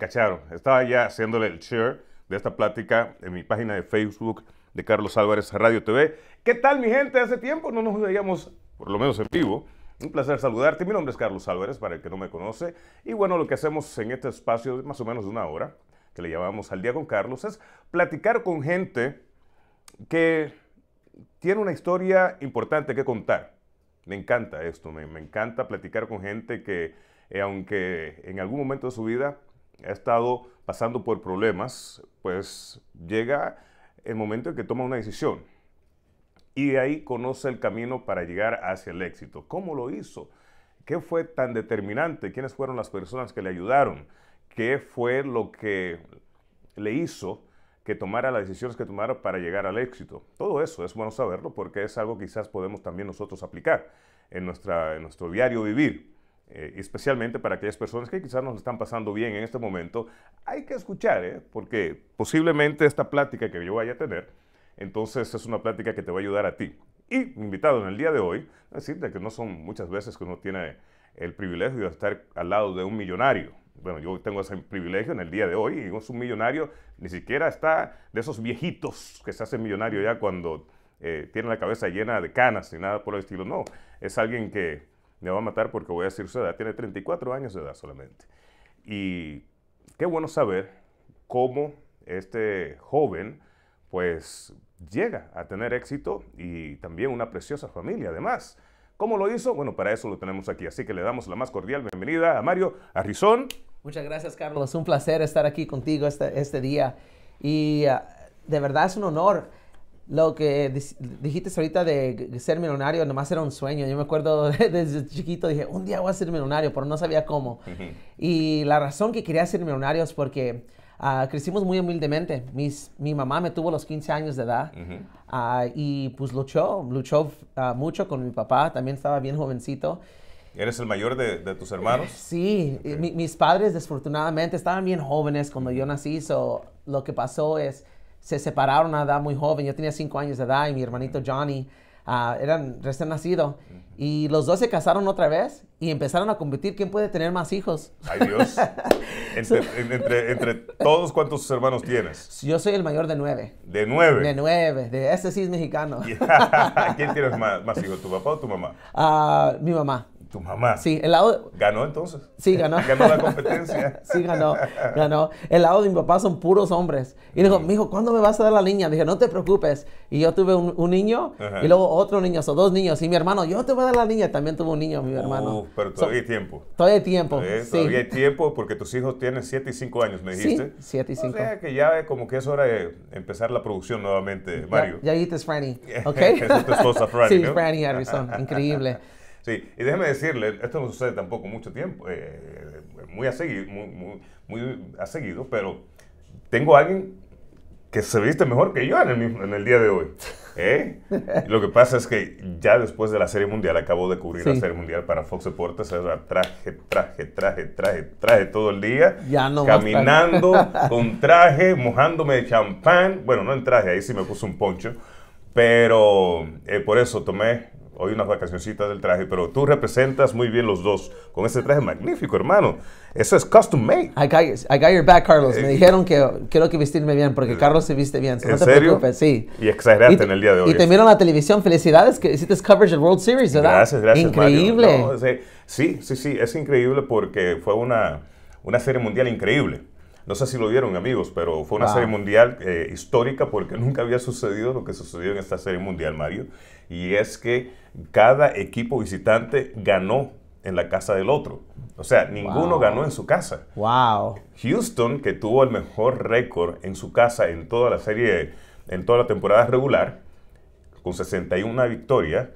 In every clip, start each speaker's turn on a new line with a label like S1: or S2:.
S1: cacharon. Estaba ya haciéndole el share de esta plática en mi página de Facebook de Carlos Álvarez Radio TV. ¿Qué tal mi gente? Hace tiempo no nos veíamos, por lo menos en vivo. Un placer saludarte. Mi nombre es Carlos Álvarez, para el que no me conoce. Y bueno, lo que hacemos en este espacio de más o menos de una hora, que le llamamos Al Día con Carlos, es platicar con gente que tiene una historia importante que contar. Me encanta esto, me, me encanta platicar con gente que, eh, aunque en algún momento de su vida ha estado pasando por problemas, pues llega el momento en que toma una decisión y de ahí conoce el camino para llegar hacia el éxito. ¿Cómo lo hizo? ¿Qué fue tan determinante? ¿Quiénes fueron las personas que le ayudaron? ¿Qué fue lo que le hizo que tomara las decisiones que tomara para llegar al éxito? Todo eso es bueno saberlo porque es algo que quizás podemos también nosotros aplicar en, en nuestro diario vivir. Eh, especialmente para aquellas personas que quizás nos están pasando bien en este momento, hay que escuchar, ¿eh? porque posiblemente esta plática que yo vaya a tener, entonces es una plática que te va a ayudar a ti. Y invitado en el día de hoy, decirte que no son muchas veces que uno tiene el privilegio de estar al lado de un millonario. Bueno, yo tengo ese privilegio en el día de hoy y es un millonario, ni siquiera está de esos viejitos que se hacen millonario ya cuando eh, tienen la cabeza llena de canas y nada por el estilo. No, es alguien que me va a matar porque voy a decir su edad. Tiene 34 años de edad solamente. Y qué bueno saber cómo este joven pues llega a tener éxito y también una preciosa familia además. ¿Cómo lo hizo? Bueno, para eso lo tenemos aquí. Así que le damos la más cordial bienvenida a Mario Arrizón.
S2: Muchas gracias, Carlos. Un placer estar aquí contigo este, este día. Y ah, de verdad es un honor lo que dijiste ahorita de ser millonario nomás era un sueño. Yo me acuerdo desde chiquito, dije, un día voy a ser millonario, pero no sabía cómo. Y la razón que quería ser millonario es porque ah, crecimos muy humildemente. Mis, mi mamá me tuvo a los 15 años de edad ah, y pues luchó, luchó ah, mucho con mi papá, también estaba bien jovencito.
S1: ¿Eres el mayor de, tus hermanos?
S2: Sí, mis padres desafortunadamente estaban bien jóvenes cuando yo nací, so, lo que pasó es se separaron a edad muy joven. Yo tenía cinco años de edad y mi hermanito Johnny era ah, eran recién nacido. Y los dos se casaron otra vez y empezaron a competir quién puede tener más hijos. Ay Dios.
S1: Entre, entre, todos, ¿cuántos hermanos tienes?
S2: Yo soy el mayor de nueve.
S1: ¿De nueve? De
S2: nueve. De ese sí es
S1: mexicano. ¿Quién tienes más, hijos, tu papá o tu mamá?
S2: Ah, mi mamá. Tu
S1: mamá. Sí, el lado. ¿Ganó entonces?
S2: Sí, ganó. ganó la competencia. sí, ganó. Ganó. El lado de mi papá son puros hombres. Y dijo, mm. mijo, ¿cuándo me vas a dar la niña? Dije, no te preocupes. Y yo tuve un, niño y luego otro niño, o dos niños. Y mi hermano, yo te voy a dar la niña. También tuvo un niño, mi hermano.
S1: Pero todavía hay tiempo. Todavía hay tiempo. Todavía, sí. todavía hay tiempo porque tus hijos tienen 7 y 5 años, me dijiste. Sí, 7 y 5. O sea que ya es como que es hora de empezar la producción nuevamente, Mario. Ya, ahí
S2: dijiste Franny, ¿ok? es tu esposa Franny. sí, ¿no? Franny Harrison. Increíble.
S1: Sí, y déjeme decirle, esto no sucede tampoco mucho tiempo, eh, eh, muy, a seguido, muy, pero tengo a alguien que se viste mejor que yo en el, día de hoy. ¿eh? Lo que pasa es que ya después de la Serie Mundial, acabo de cubrir la Serie Mundial para Fox Sports, traje, traje, traje, traje, traje todo el día. Caminando con traje, mojándome de champán. Bueno, no en traje, ahí sí me puse un poncho. Pero por eso tomé hoy unas vacacioncitas del traje, pero tú representas muy bien los dos con ese traje magnífico, hermano. Eso es custom made. I got, I got your back, Carlos. me eh,
S2: dijeron que quiero que vestirme bien porque eh, Carlos se viste bien. ¿En serio? sí.
S1: Y exageraste en el día de hoy. Y te miro
S2: en la televisión. Felicidades que hiciste coverage del World Series, ¿verdad? Gracias, gracias. Increíble.
S1: Mario. sí, sí, sí, es increíble porque fue una, una serie mundial increíble. No sé si lo vieron, amigos, pero fue una ah. serie mundial eh, histórica porque nunca había sucedido lo que sucedió en esta serie mundial, Mario. Y es que cada equipo visitante ganó en la casa del otro. O sea, ninguno ganó en su casa. Wow. Houston, que tuvo el mejor récord en su casa en toda la serie, en toda la temporada regular, con 61 victorias,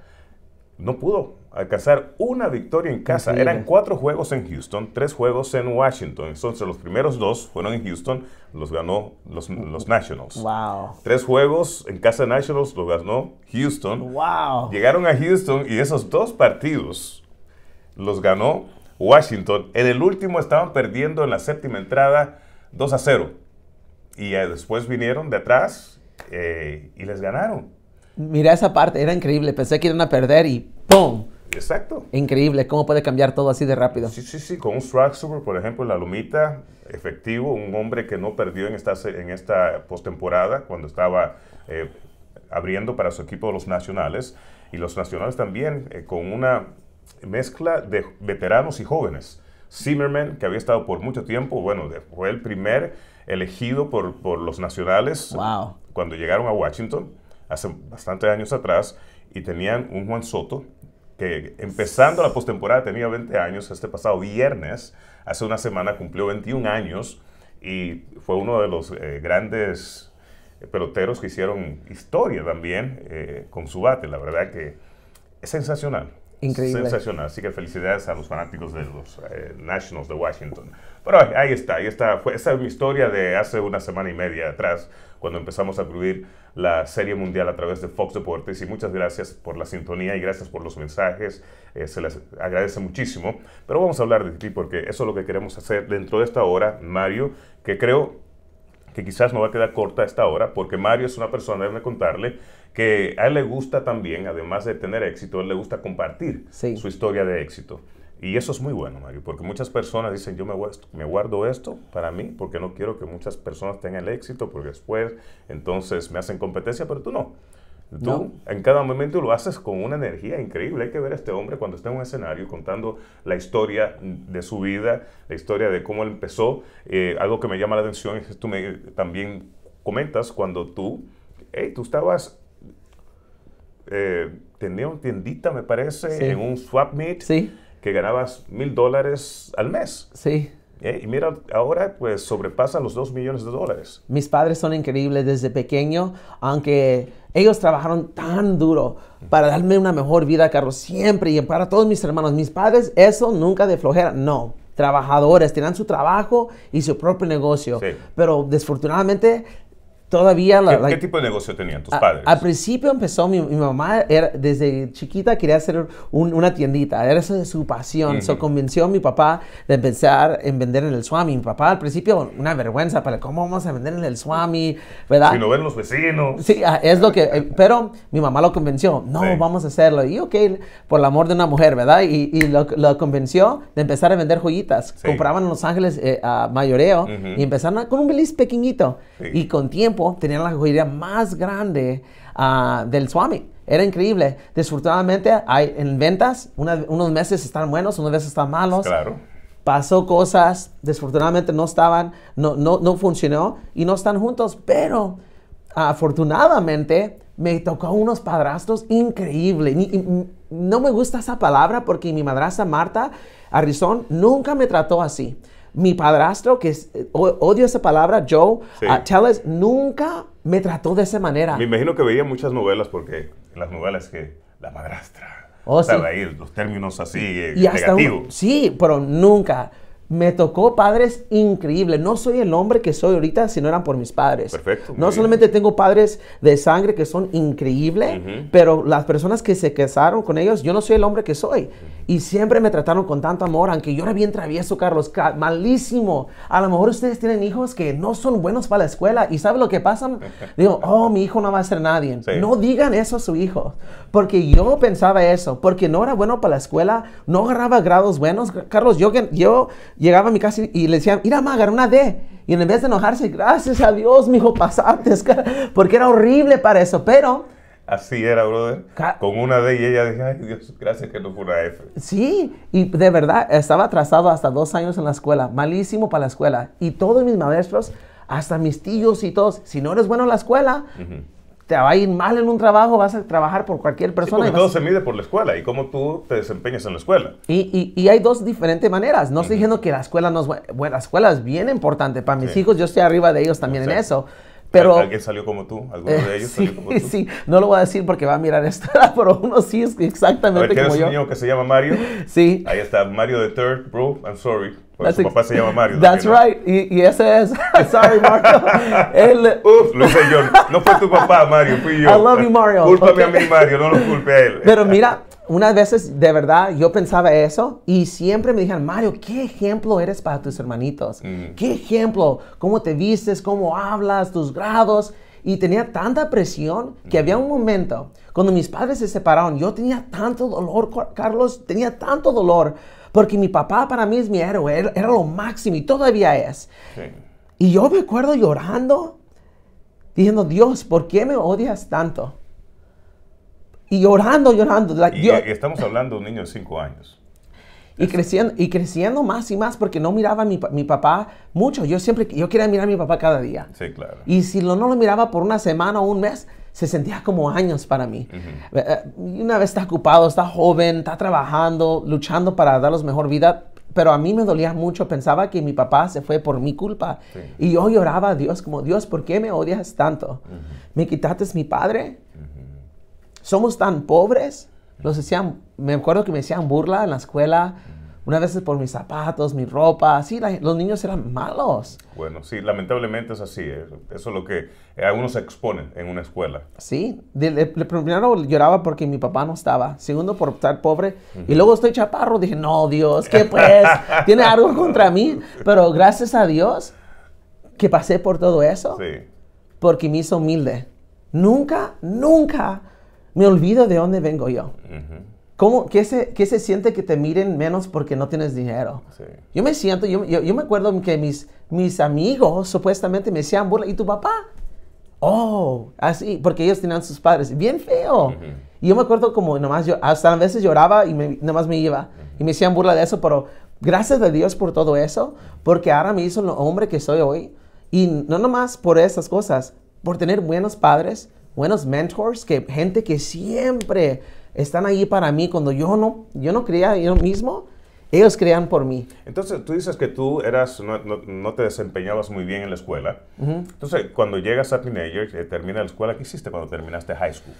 S1: no pudo alcanzar una victoria en casa. Eran cuatro juegos en Houston, tres juegos en Washington. Entonces los primeros dos fueron en Houston, los ganó los, Nationals. Wow. Tres juegos en casa de Nationals, los ganó Houston. Wow. Llegaron a Houston y esos dos partidos los ganó Washington. En el último estaban perdiendo en la séptima entrada 2 a 0. Y eh, después vinieron de atrás eh, y les ganaron.
S2: Mira esa parte, era increíble. Pensé que iban a perder y ¡pum! Exacto. Increíble, cómo puede
S1: cambiar todo así de rápido. Sí, sí, sí. Con un strike por ejemplo, la Lomita, efectivo, un hombre que no perdió en esta, en esta postemporada cuando estaba eh, abriendo para su equipo los nacionales. Y los nacionales también eh, con una mezcla de veteranos y jóvenes. Zimmerman, que había estado por mucho tiempo, bueno, fue el primer elegido por, los nacionales cuando llegaron a Washington hace bastantes años atrás y tenían un Juan Soto que empezando la postemporada tenía 20 años, este pasado viernes, hace una semana cumplió 21 años y fue uno de los eh, grandes peloteros que hicieron historia también eh, con su bate. La verdad que es sensacional.
S2: Increíble. Sensacional.
S1: Así que felicidades a los fanáticos de los eh, Nationals de Washington. Pero ahí está, ahí está. Fue, esa es mi historia de hace una semana y media atrás, cuando empezamos a cubrir la Serie Mundial a través de Fox Deportes. Y muchas gracias por la sintonía y gracias por los mensajes. Eh, se les agradece muchísimo. Pero vamos a hablar de ti porque eso es lo que queremos hacer dentro de esta hora, Mario, que creo que quizás no va a quedar corta esta hora, porque Mario es una persona, déjame contarle, que a él le gusta también, además de tener éxito, él le gusta compartir su historia de éxito. Y eso es muy bueno, Mario, porque muchas personas dicen, yo me guardo, me guardo esto para mí porque no quiero que muchas personas tengan el éxito, porque después entonces me hacen competencia, pero tú no. Tú en cada momento lo haces con una energía increíble. Hay que ver a este hombre cuando está en un escenario contando la historia de su vida, la historia de cómo él empezó. Eh, algo que me llama la atención es que tú me, también comentas cuando tú, hey, tú estabas, eh, tenía una tiendita, me parece, en un swap meet. Sí que ganabas mil dólares al mes. Sí. ¿Eh? Y mira, ahora pues sobrepasan los dos millones de dólares.
S2: Mis padres son increíbles desde pequeño, aunque ellos trabajaron tan duro para darme una mejor vida, Carlos, siempre y para todos mis hermanos. Mis padres, eso nunca de flojera, no. Trabajadores, tenían su trabajo y su propio negocio. Pero desfortunadamente todavía... La, ¿Qué,
S1: tipo de negocio tenían tus padres?
S2: Al principio empezó, mi, mamá era, desde chiquita quería hacer una tiendita, era de su pasión, uh convenció a mi papá de empezar en vender en el Swami. Mi papá al principio, una vergüenza, para cómo vamos a vender en el Swami, ¿verdad? no ven los
S1: vecinos.
S2: Sí, ah, es lo que... Eh, pero mi mamá lo convenció, no, vamos a hacerlo. Y ok, por el amor de una mujer, ¿verdad? Y, lo, convenció de empezar a vender joyitas. Compraban en Los Ángeles eh, a mayoreo y empezaron con un beliz pequeñito. Y con tiempo tenían la joyería más grande ah, del Swami. Era increíble. Desafortunadamente, hay, en ventas, unos meses están buenos, unos meses están malos. Claro. Pasó cosas, desafortunadamente no estaban, no, no, no funcionó y no están juntos, pero afortunadamente me tocó unos padrastros increíbles. no me gusta esa palabra porque mi madrastra Marta Arrizón nunca me trató así mi padrastro, que eh, odio esa palabra, Joe sí. Ah, nunca me trató de esa manera. Me imagino
S1: que veía muchas novelas porque las novelas que la madrastra. o oh, los términos así, negativos.
S2: sí, pero nunca me tocó padres increíbles. No soy el hombre que soy ahorita si no eran por mis padres. Perfecto. No solamente tengo padres de sangre que son increíbles, pero las personas que se casaron con ellos, yo no soy el hombre que soy. Y siempre me trataron con tanto amor, aunque yo era bien travieso, Carlos, malísimo. A lo mejor ustedes tienen hijos que no son buenos para la escuela y ¿saben lo que pasa? Digo, oh, mi hijo no va a ser nadie. No digan eso a su hijo porque yo pensaba eso, porque no era bueno para la escuela, no agarraba grados buenos. Carlos, yo, yo llegaba a mi casa y le decía, mira, a agarré una D. Y en vez de enojarse, gracias a Dios, mi hijo, pasaste, porque era horrible para eso, pero...
S1: Así era, brother. Con una D y ella decía, ay Dios, gracias que no fue una F.
S2: Sí, y de verdad estaba atrasado hasta dos años en la escuela, malísimo para la escuela. Y todos mis maestros, hasta mis tíos y todos, si no eres bueno en la escuela, te va a ir mal en un trabajo, vas
S1: a trabajar por cualquier
S2: persona. todo se
S1: mide por la escuela y cómo tú te desempeñas en la escuela.
S2: Y, hay dos diferentes maneras. No estoy diciendo que la escuela no es buena. la escuela es bien importante. Para mis hijos, yo estoy arriba de ellos también en eso. Pero, ¿Alguien
S1: salió como tú? ¿Alguno de eh, ellos sí, salió
S2: como tú? Sí, no lo voy a decir porque va a mirar esta, pero uno sí es exactamente como yo. un niño
S1: que se llama Mario? Sí. Ahí está, Mario the Third, bro, I'm sorry. Porque su papá se llama Mario. That's right. Y, ese es. Sorry, Mario. Uf, lo sé yo. No fue tu papá, Mario, fui yo. I love you,
S2: Mario. Cúlpame a mí,
S1: Mario, no lo culpe a él.
S2: Pero mira, unas veces de verdad yo pensaba eso y siempre me dijeron, Mario, ¿qué ejemplo eres para tus hermanitos? Mm. ¿Qué ejemplo? ¿Cómo te vistes? ¿Cómo hablas? ¿Tus grados? Y tenía tanta presión que había un momento, cuando mis padres se separaron, yo tenía tanto dolor, Carlos, tenía tanto dolor, porque mi papá para mí es mi héroe, era, lo máximo y todavía es. Y yo me acuerdo llorando, diciendo, Dios, ¿por qué me odias tanto? y llorando, llorando.
S1: estamos hablando de un niño de cinco años. Y
S2: creciendo, y creciendo más y más porque no miraba a mi, mi, papá mucho. Yo siempre, yo quería mirar a mi papá cada día. Sí, claro. Y si no, no lo miraba por una semana o un mes, se sentía como años para mí. Eh, eh, y Una vez está ocupado, está joven, está trabajando, luchando para darles mejor vida, pero a mí me dolía mucho. Pensaba que mi papá se fue por mi culpa. Y yo lloraba a Dios como, Dios, ¿por qué me odias tanto? ¿Me quitaste mi padre? somos tan pobres. Los decían, me acuerdo que me decían burla en la escuela, mm. una vez por mis zapatos, mi ropa, así los niños eran malos.
S1: Bueno, sí, lamentablemente es así, eh, eso, es lo que eh, algunos se exponen en una escuela.
S2: Sí, primero lloraba porque mi papá no estaba, segundo por estar pobre, y luego estoy chaparro, dije, no, Dios, ¿qué pues? ¿Tiene algo contra mí? Pero gracias a Dios que pasé por todo eso, sí. porque me hizo humilde. Nunca, nunca me olvido de dónde vengo yo. ¿Cómo, qué, se, siente que te miren menos porque no tienes dinero? Yo me siento, yo, me acuerdo que mis, mis amigos supuestamente me decían burla, ¿y tu papá? Oh, así, porque ellos tenían sus padres, bien feo. Y yo me acuerdo como nomás yo, hasta a veces lloraba y nomás me iba. Y me hacían burla de eso, pero gracias a Dios por todo eso, porque ahora me hizo el hombre que soy hoy. Y no nomás por esas cosas, por tener buenos padres, buenos mentors, que gente que siempre están ahí para mí cuando yo no, yo no creía yo mismo. Ellos crean por mí.
S1: Entonces, tú dices que tú eras, no, te desempeñabas muy bien en la escuela. Entonces, cuando llegas a teenager, eh, termina la escuela, ¿qué hiciste cuando terminaste high school?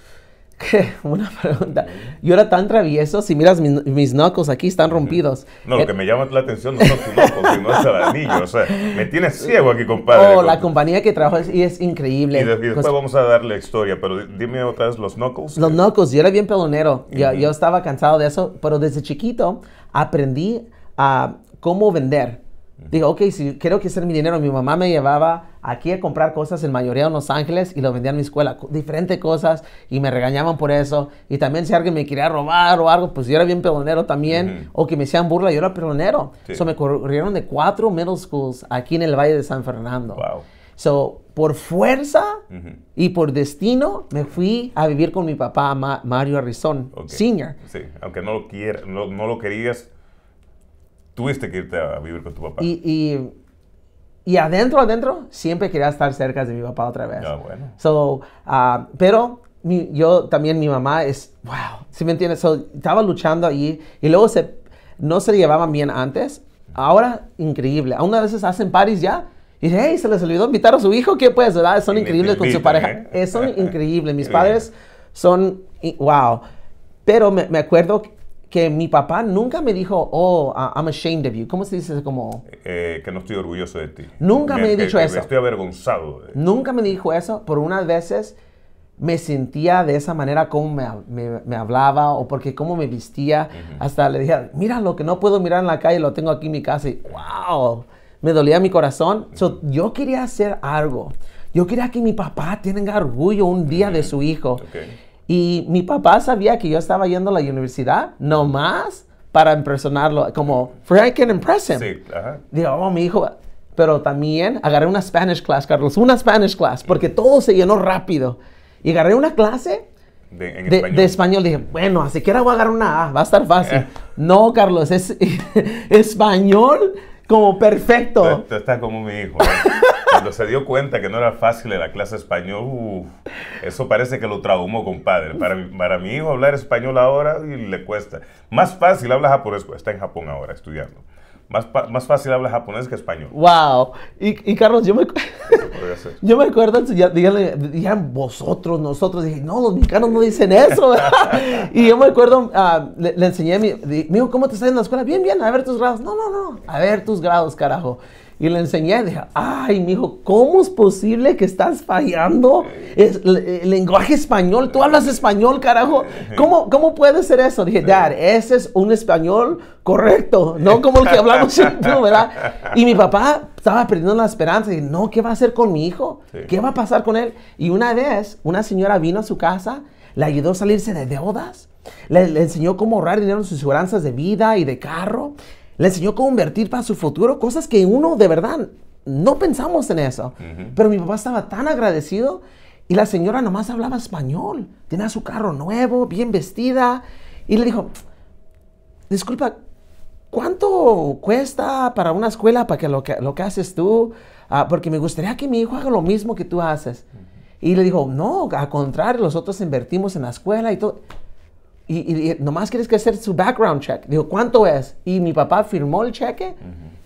S2: ¿Qué? Una pregunta. Yo era tan travieso. Si miras mis, mis knuckles aquí, están rompidos.
S1: No, lo eh, que me llama la atención no son tus knuckles, sino es el anillo. O sea, me tienes ciego aquí, compadre. Oh, la
S2: compañía que trabajo es, y es increíble. Y, después pues vamos a darle
S1: historia, pero dime otra vez los knuckles. Los knuckles,
S2: yo era bien pelonero. yo, yo, estaba cansado de eso, pero desde chiquito aprendí a cómo vender. Digo, ok, si quiero que sea mi dinero, mi mamá me llevaba aquí a comprar cosas en mayoría en Los Ángeles y lo vendía en mi escuela, diferentes cosas y me regañaban por eso. Y también si alguien me quería robar o algo, pues yo era bien pelonero también, o que me hacían burla, yo era pelonero. eso me corrieron de cuatro middle schools aquí en el Valle de San Fernando. Wow. So, por fuerza y por destino, me fui a vivir con mi papá, Mario Arrizón, senior.
S1: Sí, aunque no lo, no lo querías, Tuviste que irte a vivir con tu papá.
S2: Y, y, y adentro, adentro, siempre quería estar cerca de mi papá otra vez. Ah, bueno. Ah, pero yo también, mi mamá es, wow, si ¿sí me entiendes? estaba luchando allí y luego se, no se llevaban bien antes. Ahora, increíble. Aún a veces hacen paris ya. Y hey, se les olvidó invitar a su hijo. ¿Qué puedes ¿verdad? Son increíbles con su pareja. ¿eh? Eh, son increíbles. Mis padres son, wow. Pero me, me acuerdo que mi papá nunca me dijo, oh, I'm ashamed of you. ¿Cómo se dice? Como...
S1: Eh, que no estoy orgulloso de ti. Nunca me, he dicho eh, eso. estoy avergonzado.
S2: Nunca me dijo eso, Por unas veces me sentía de esa manera como me, me, hablaba o porque cómo me vestía. Hasta le dije, mira lo que no puedo mirar en la calle, lo tengo aquí en mi casa. Y wow, me dolía mi corazón. yo quería hacer algo. Yo quería que mi papá tenga orgullo un día de su hijo. Okay. Y mi papá sabía que yo estaba yendo a la universidad, nomás para impresionarlo, como, I can impress him. Sí, ajá. Digo, oh, mi hijo. Pero también agarré una Spanish class, Carlos, una Spanish class, porque todo se llenó rápido. Y agarré una clase
S1: de,
S2: español. Dije, bueno, así que ahora voy a agarrar una A, va a estar fácil. Eh. No, Carlos, es español como perfecto.
S1: Esto está como mi hijo. ¿eh? Cuando se dio cuenta que no era fácil en la clase español, eso parece que lo traumó, compadre. Para, para mi hijo hablar español ahora y le cuesta. Más fácil habla japonés, está en Japón ahora estudiando. Más, más fácil habla japonés que español. ¡Wow! Y, Carlos, yo me,
S2: yo me acuerdo, digan vosotros, nosotros, dije, no, los mexicanos no dicen eso. y yo me acuerdo, ah, le, enseñé, mi, me ¿cómo te está en la escuela? Bien, bien, a ver tus grados. No, no, no, a ver tus grados, carajo. Y le enseñé, dije, ay, mi hijo, ¿cómo es posible que estás fallando el, eh, lenguaje español? Tú hablas español, carajo. ¿Cómo, puede ser eso? Dije, Dad, ese es un español correcto, no como el que hablamos ¿verdad? Y mi papá estaba perdiendo la esperanza. Dije, no, ¿qué va a hacer con mi hijo? ¿Qué va a pasar con él? Y una vez, una señora vino a su casa, le ayudó a salirse de deudas, le, enseñó cómo ahorrar dinero en sus seguranzas de vida y de carro le enseñó cómo invertir para su futuro, cosas que uno de verdad no pensamos en eso. Pero mi papá estaba tan agradecido y la señora nomás hablaba español. Tenía su carro nuevo, bien vestida. Y le dijo, disculpa, ¿cuánto cuesta para una escuela para que lo que, lo que haces tú? Ah, porque me gustaría que mi hijo haga lo mismo que tú haces. Y le dijo, no, al contrario, nosotros invertimos en la escuela y todo. Y, nomás quieres que hacer su background check. Digo, ¿cuánto es? Y mi papá firmó el cheque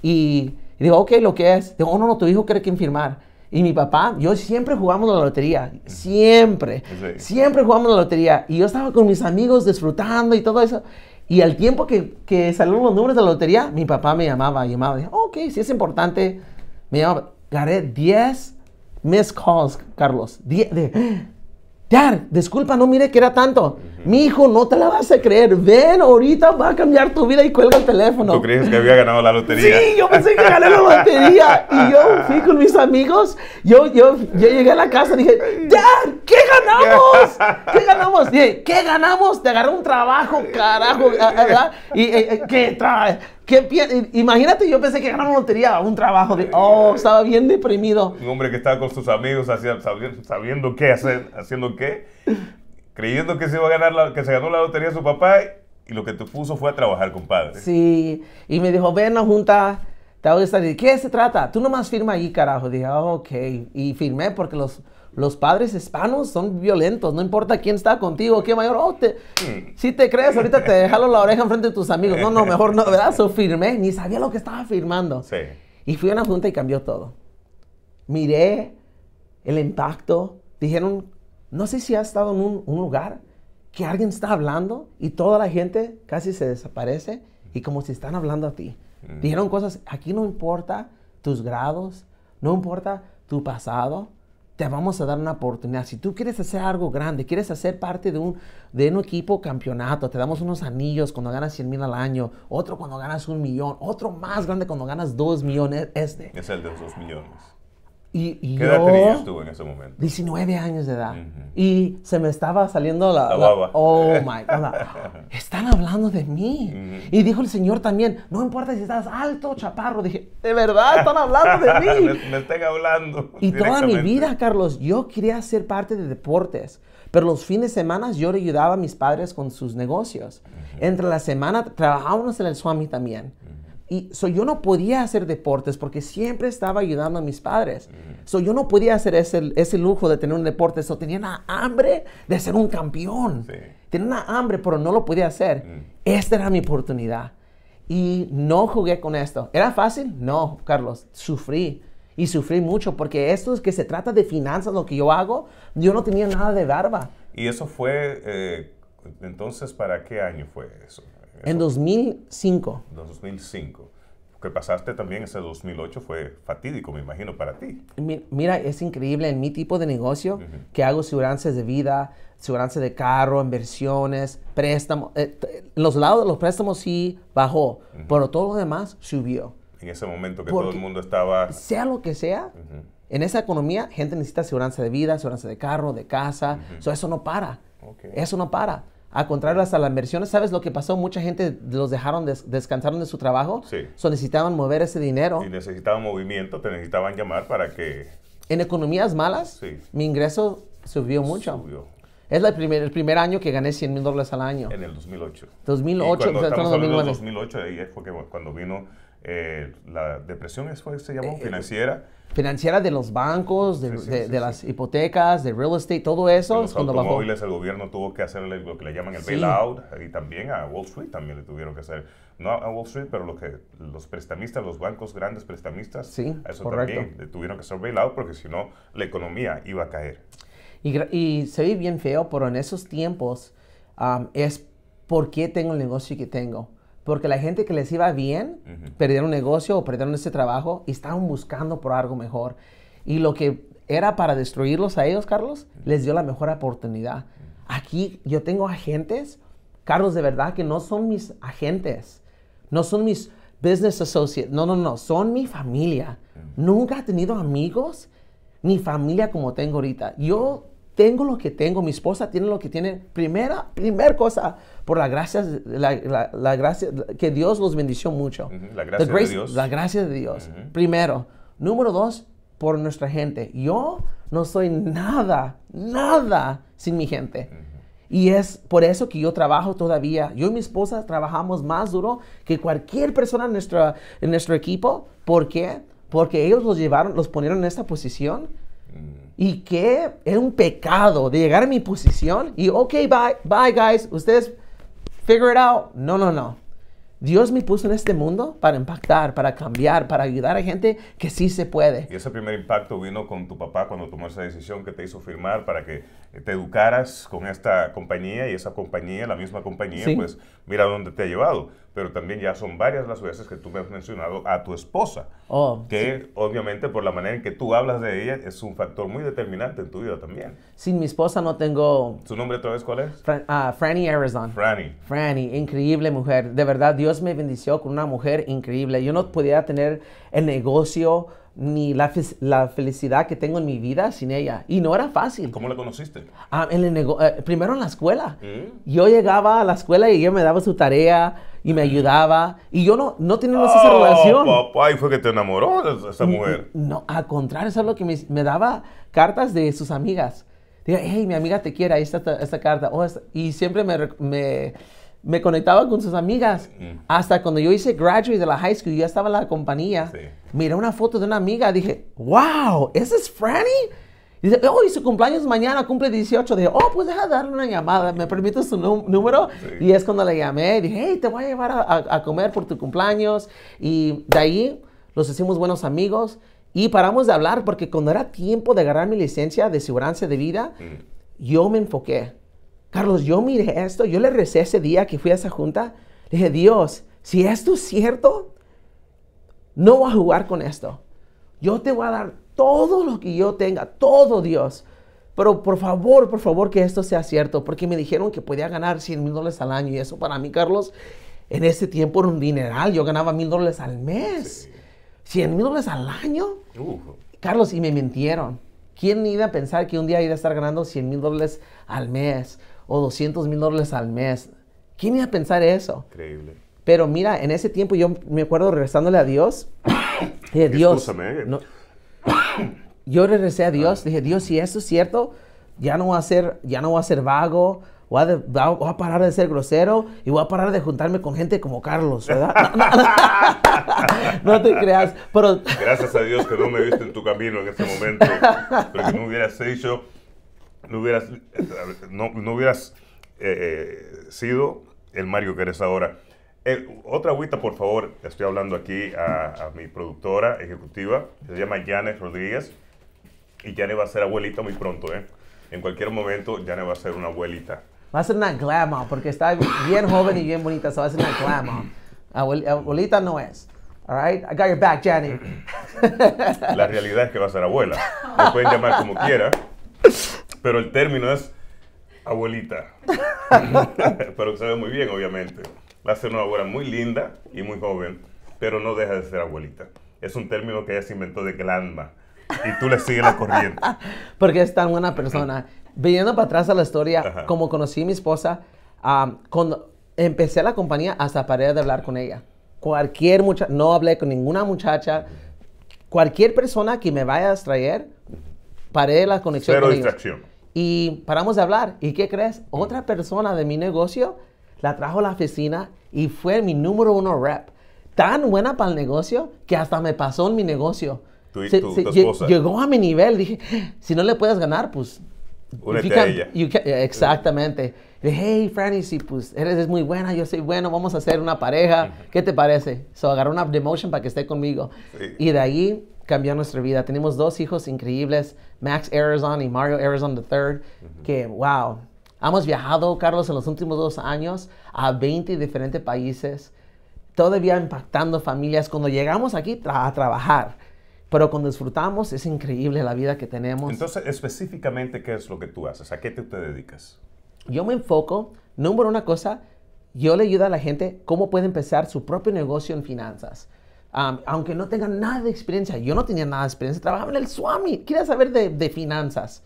S2: y, digo, ok, lo que es. Digo, oh, no, no, tu hijo quiere que firmar. Y mi papá, yo siempre jugamos la lotería, siempre, siempre jugamos la lotería. Y yo estaba con mis amigos disfrutando y todo eso. Y al tiempo que, que salieron los números de la lotería, mi papá me llamaba, llamaba, dije, ok, si es importante, me llamaba. Gané 10 missed calls, Carlos. 10, de, Dad, disculpa, no mire que era tanto. Mi hijo, no te la vas a creer. Ven, ahorita va a cambiar tu vida y cuelga el teléfono. ¿Tú
S1: crees que había ganado la lotería? Sí, yo
S2: pensé que gané la lotería. Y yo fui con mis amigos. Yo, yo, yo llegué a la casa y dije, Dad, ¿qué ganamos? ¿Qué ganamos? Dije, ¿qué ganamos? Te agarré un trabajo, carajo. Ah, ah, ah". Y, eh, eh, ¿qué trabajo? Imagínate, yo pensé que ganaba lotería, un trabajo de, oh, estaba bien deprimido.
S1: Un hombre que estaba con sus amigos sabiendo, qué hacer, haciendo qué, creyendo que se iba a ganar, la, que se ganó la lotería su papá y lo que te puso fue a trabajar, compadre. Sí,
S2: y me dijo, ven a junta, te voy a estar, ¿qué se trata? Tú nomás firma ahí, carajo. Dije, oh, ok, y firmé porque los los padres hispanos son violentos, no importa quién está contigo, qué mayor, oh, hmm. si te crees, ahorita te jalo la oreja frente de tus amigos. No, no, mejor no, ¿verdad? So firmé, ni sabía lo que estaba firmando. Sí. Y fui a una junta y cambió todo. Miré el impacto, dijeron, no sé si has estado en un, lugar que alguien está hablando y toda la gente casi se desaparece y como si están hablando a ti. Hmm. Dijeron cosas, aquí no importa tus grados, no importa tu pasado, te vamos a dar una oportunidad. Si tú quieres hacer algo grande, quieres hacer parte de un, de un equipo campeonato, te damos unos anillos cuando ganas 100 mil al año, otro cuando ganas un millón, otro más grande cuando ganas 2 millones, este. Es
S1: el de los 2 millones.
S2: Y, ¿Qué yo, edad en ese momento? 19 años de edad. Y se me estaba saliendo la...
S1: oh, my God.
S2: Están hablando de mí. Y dijo el Señor también, no importa si estás alto chaparro. Dije, de verdad, están hablando de mí.
S1: me, estén están hablando.
S2: Y toda mi vida, Carlos, yo quería ser parte de deportes. Pero los fines de semana yo le ayudaba a mis padres con sus negocios. Entre la semana trabajábamos en el Swami también. Y yo no podía hacer deportes porque siempre estaba ayudando a mis padres. yo no podía hacer ese, ese lujo de tener un deporte. Yo tenía una hambre de ser un campeón. Tenía una hambre, pero no lo podía hacer. Mm. Esta era mi oportunidad. Y no jugué con esto. ¿Era fácil? No, Carlos. Sufrí. Y sufrí mucho porque esto es que se trata de finanzas, lo que yo hago. Yo no tenía nada de barba.
S1: ¿Y eso fue, eh, entonces, para qué año fue eso?
S2: En 2005.
S1: En 2005. Que pasaste también ese 2008 fue fatídico, me imagino, para ti.
S2: Mira, es increíble en mi tipo de negocio que hago seguranzas de vida, seguranzas de carro, inversiones, préstamos. Eh, los lados de los préstamos sí bajó, pero todo lo demás subió.
S1: En ese momento que todo el mundo estaba...
S2: Sea lo que sea, en esa economía gente necesita seguranza de vida, seguranza de carro, de casa. eso no para. Eso no para. A contrario, hasta las inversiones, ¿sabes lo que pasó? Mucha gente los dejaron, descansaron de su trabajo. Sí. So necesitaban mover ese dinero. Y
S1: necesitaban movimiento, te necesitaban llamar para que... En
S2: economías malas, mi ingreso subió mucho. Subió. Es la primer, el primer año que gané 100 mil dólares al año. En
S1: el 2008.
S2: 2008, y estamos 2008,
S1: ahí fue cuando vino eh, la depresión, ¿eso se llamó? Eh, financiera.
S2: financiera de los bancos, de, las hipotecas, de real estate, todo eso. De los cuando automóviles, el
S1: gobierno tuvo que hacer lo que le llaman el bailout, y también a Wall Street también le tuvieron que hacer. No a Wall Street, pero lo que los prestamistas, los bancos grandes prestamistas, a eso también tuvieron que hacer bailout porque si no, la economía iba a caer.
S2: Y, se ve bien feo, pero en esos tiempos es por qué tengo el negocio que tengo. Porque la gente que les iba bien, perdieron un negocio o perdieron ese trabajo y estaban buscando por algo mejor. Y lo que era para destruirlos a ellos, Carlos, les dio la mejor oportunidad. Aquí yo tengo agentes, Carlos, de verdad que no son mis agentes, no son mis business associates, no, no, no, son mi familia. Nunca he tenido amigos mi familia como tengo ahorita. Yo tengo lo que tengo, mi esposa tiene lo que tiene. Primera, primer cosa, por la gracias, la, que Dios los bendició mucho.
S1: La gracia de Dios. La
S2: gracia de Dios. Primero. Número dos, por nuestra gente. Yo no soy nada, nada sin mi gente. Y es por eso que yo trabajo todavía. Yo y mi esposa trabajamos más duro que cualquier persona en nuestro, en nuestro equipo. ¿Por qué? porque ellos los llevaron, los ponieron en esta posición. Y que era un pecado de llegar a mi posición y, ok, bye, bye guys, ustedes figure it out. No, no, no. Dios me puso en este mundo para impactar, para cambiar, para ayudar a gente que sí se puede.
S1: Y ese primer impacto vino con tu papá cuando tomó esa decisión que te hizo firmar para que eh, te educaras con esta compañía y esa compañía, la misma compañía, pues mira dónde te ha llevado. Pero también ya son varias las veces que tú me has mencionado a tu esposa, oh, que obviamente por la manera en que tú hablas de ella es un factor muy determinante en tu vida también.
S2: Sin mi esposa no tengo...
S1: ¿Su nombre otra vez cuál es?
S2: Ah, Franny Arizona. Franny. Franny, increíble mujer. De verdad, Dios me bendició con una mujer increíble. Yo no podía tener el negocio ni la, la, felicidad que tengo en mi vida sin ella. Y no era fácil. ¿Cómo la conociste? Ah, eh, primero en la escuela. Mm. Yo llegaba a la escuela y ella me daba su tarea y me ayudaba. Y yo no, no teníamos esa oh, relación. Papá,
S1: ¿y fue que te enamoró esa mujer?
S2: No, al contrario, eso es lo que me, daba cartas de sus amigas. Diga, hey, mi amiga te quiere, ahí está esta, carta. Y siempre me, me me conectaba con sus amigas. Mm. Hasta cuando yo hice graduate de la high school, yo estaba en la compañía, miré una foto de una amiga, dije, wow, ¿esa es Franny? Y dice, oh, y su cumpleaños mañana, cumple 18. Dije, oh, pues deja de darle una llamada, ¿me permites su número? Y es cuando le llamé, dije, hey, te voy a llevar a, comer por tu cumpleaños. Y de ahí los hicimos buenos amigos y paramos de hablar porque cuando era tiempo de agarrar mi licencia de seguridad de vida, mm. yo me enfoqué Carlos, yo miré esto, yo le recé ese día que fui a esa junta, le dije, Dios, si esto es cierto, no va a jugar con esto. Yo te voy a dar todo lo que yo tenga, todo Dios. Pero por favor, por favor que esto sea cierto, porque me dijeron que podía ganar 100 mil dólares al año y eso para mí, Carlos, en ese tiempo era un dineral. Yo ganaba mil dólares al mes. 100 mil dólares al año. Carlos, y me mintieron. ¿Quién iba a pensar que un día iba a estar ganando 100 mil dólares al mes o 200 mil dólares al mes? ¿Quién iba a pensar eso? Increíble. Pero mira, en ese tiempo yo me acuerdo regresándole a Dios.
S1: dije, Dios. Eh". No,
S2: yo regresé a Dios. Dije, Dios, si eso es cierto, ya no va a ser, ya no voy a ser vago voy a, parar de ser grosero y voy a parar de juntarme con gente como Carlos, ¿verdad?
S1: No, te creas, pero... Gracias a Dios que no me viste en tu camino en este momento, porque no hubieras hecho, no hubieras, no, hubieras eh, eh, sido el Mario que eres ahora. Eh, otra agüita, por favor. Estoy hablando aquí a, mi productora ejecutiva. Se llama Janet Rodríguez. Y Janet va a ser abuelita muy pronto, ¿eh? En cualquier momento, Janet va a ser una abuelita.
S2: Va a ser una glam porque está bien joven y bien bonita, se va a ser una glam Abuelita no es. All right, I got your back, Jenny.
S1: La realidad es que va a ser abuela. Me pueden llamar como quiera, pero el término es abuelita. pero se ve muy bien, obviamente. Va a ser una abuela muy linda y muy joven, pero no deja de ser abuelita. Es un término que ella se inventó de glama y tú le sigues la corriente.
S2: Porque es tan buena persona viniendo para atrás a la historia, como conocí a mi esposa, cuando empecé la compañía, hasta paré de hablar con ella. Cualquier muchacha, no hablé con ninguna muchacha, cualquier persona que me vaya a distraer, paré la conexión Cero distracción. Y paramos de hablar. ¿Y qué crees? Otra persona de mi negocio la trajo a la oficina y fue mi número uno rep. Tan buena para el negocio que hasta me pasó en mi negocio. Tú, tu esposa. Llegó a mi nivel. Dije, ah, si no le puedes ganar, pues exactamente. hey, Franny, si pues eres muy buena, yo soy bueno, vamos a hacer una pareja. ¿Qué te parece? So, agarró una demotion para que esté conmigo. Y de ahí cambió nuestra vida. Tenemos dos hijos increíbles, Max Arizona y Mario Arizona III, que, wow, hemos viajado, Carlos, en los últimos dos años a 20 diferentes países, todavía impactando familias. Cuando llegamos aquí a trabajar, pero cuando disfrutamos es increíble la vida que
S1: tenemos. Entonces, específicamente, ¿qué es lo que tú haces? ¿A qué te, te dedicas?
S2: Yo me enfoco, número una cosa, yo le ayudo a la gente cómo puede empezar su propio negocio en finanzas. aunque no tengan nada de experiencia, yo no tenía nada de experiencia, trabajaba en el Swami, quería saber de, de finanzas.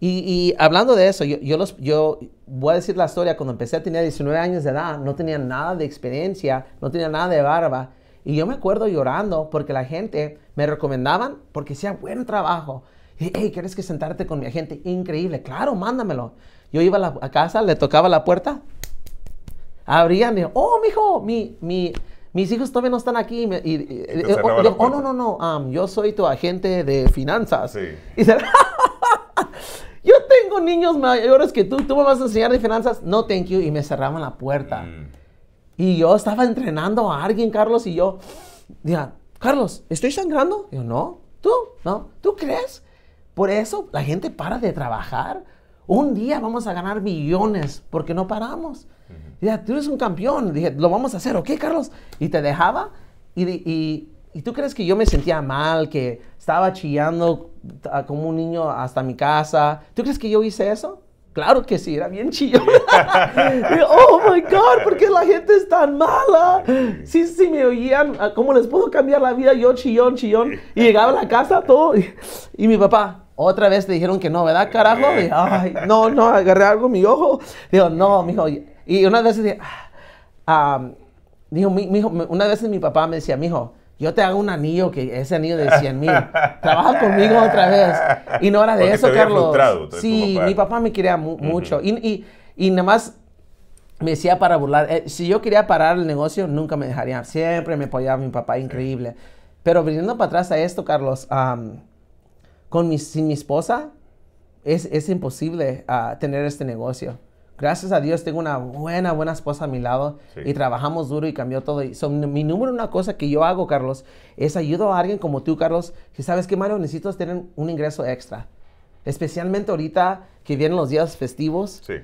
S2: Y, y, hablando de eso, yo, yo, los, yo voy a decir la historia, cuando empecé tenía 19 años de edad, no tenía nada de experiencia, no tenía nada de barba. Y yo me acuerdo llorando porque la gente me recomendaban porque hacía buen trabajo. Y, hey, ¿quieres que sentarte con mi agente? Increíble, claro, mándamelo. Yo iba a, la, casa, le tocaba la puerta, abrían y, oh, mijo, mi, mi, mis hijos todavía no están aquí. Y, oh, oh no, no, no, um, yo soy tu agente de finanzas. Y se, yo tengo niños mayores que tú, tú me vas a enseñar de finanzas. No, thank you. Y me cerraban la puerta. Mm. Y yo estaba entrenando a alguien, Carlos, y yo, diga, Carlos, ¿estoy sangrando? Y yo, no, tú, no, ¿tú crees? Por eso la gente para de trabajar. Un día vamos a ganar billones porque no paramos. Dije, tú eres un campeón. Dije, lo vamos a hacer, ¿ok, Carlos? Y te dejaba. Y, y, y tú crees que yo me sentía mal, que estaba chillando ah, como un niño hasta mi casa. ¿Tú crees que yo hice eso? Claro que sí, era bien chillo. oh my God, ¿por qué la gente es tan mala? Sí, sí, me oían, ah, ¿cómo les puedo cambiar la vida? Yo chillón, chillón. Y llegaba a la casa todo. Y, mi papá, otra vez te dijeron que no, ¿verdad, carajo? Y, Ay, no, no, agarré algo mi ojo. Digo, no, mijo. Y una vez ah, ah, dijo, una vez mi papá me decía, mijo, yo te hago un anillo que ese anillo de 100 mil. Trabaja conmigo otra vez.
S1: Y no era de eso, Carlos. sí,
S2: mi papá me quería mucho. y, y, nada más me decía para burlar. Eh, si yo quería parar el negocio, nunca me dejaría. Siempre me apoyaba mi papá, increíble. Pero viniendo para atrás a esto, Carlos, con mi, sin mi esposa, es, es imposible ah, tener este negocio gracias a Dios tengo una buena, buena esposa a mi lado y trabajamos duro y cambió todo. Y mi número una cosa que yo hago, Carlos, es ayudo a alguien como tú, Carlos, que sabes que, Mario, necesitas tener un ingreso extra. Especialmente ahorita que vienen los días festivos. Sí.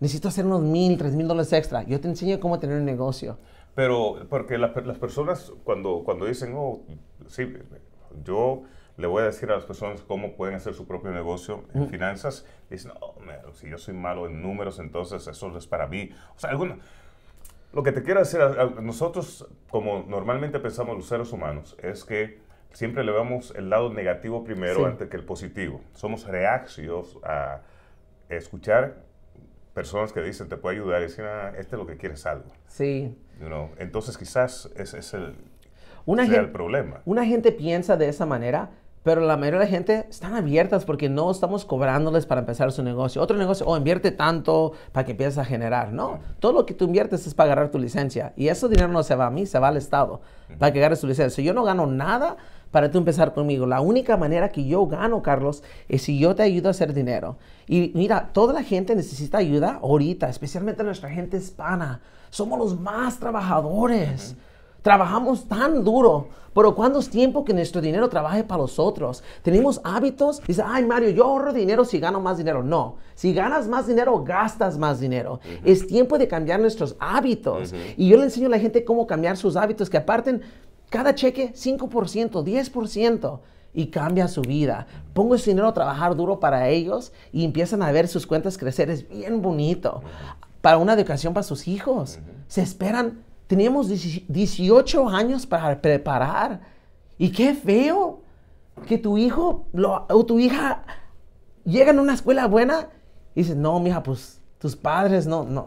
S2: Necesito hacer unos mil, tres mil dólares extra. Yo te enseño cómo tener un negocio.
S1: Pero, porque las personas cuando, cuando dicen, oh, sí, yo le voy a decir a las personas cómo pueden hacer su propio negocio en mm. finanzas. dicen, no, oh, si yo soy malo en números, entonces eso no es para mí. O sea, alguna... Lo que te quiero decir, nosotros, como normalmente pensamos los seres humanos, es que siempre le vemos el lado negativo primero antes que el positivo. Somos reacios a escuchar personas que dicen, te puedo ayudar, dicen, ah, este es lo que quieres algo. Sí. Entonces quizás ese es el, una el problema. Una gente piensa de esa manera pero la mayoría de la gente están abiertas
S2: porque no estamos cobrándoles para empezar su negocio. Otro negocio, o oh, invierte tanto para que empieces a generar. No, todo lo que tú inviertes es para agarrar tu licencia. Y ese dinero no se va a mí, se va al Estado para que agarres tu licencia. yo no gano nada para tú empezar conmigo. La única manera que yo gano, Carlos, es si yo te ayudo a hacer dinero. Y mira, toda la gente necesita ayuda ahorita, especialmente nuestra gente hispana. Somos los más trabajadores. Trabajamos tan duro, pero ¿cuándo es tiempo que nuestro dinero trabaje para los otros? Tenemos hábitos, dice, ay Mario, yo ahorro dinero si gano más dinero. No, si ganas más dinero, gastas más dinero. Es tiempo de cambiar nuestros hábitos. Y yo le enseño a la gente cómo cambiar sus hábitos, que aparten cada cheque 5%, 10% y cambia su vida. Pongo ese dinero a trabajar duro para ellos y empiezan a ver sus cuentas crecer. Es bien bonito. Para una educación para sus hijos. Se esperan Teníamos 18 años para preparar. Y qué feo que tu hijo o tu hija llegan a una escuela buena y dices, no, mija, pues tus padres no, no.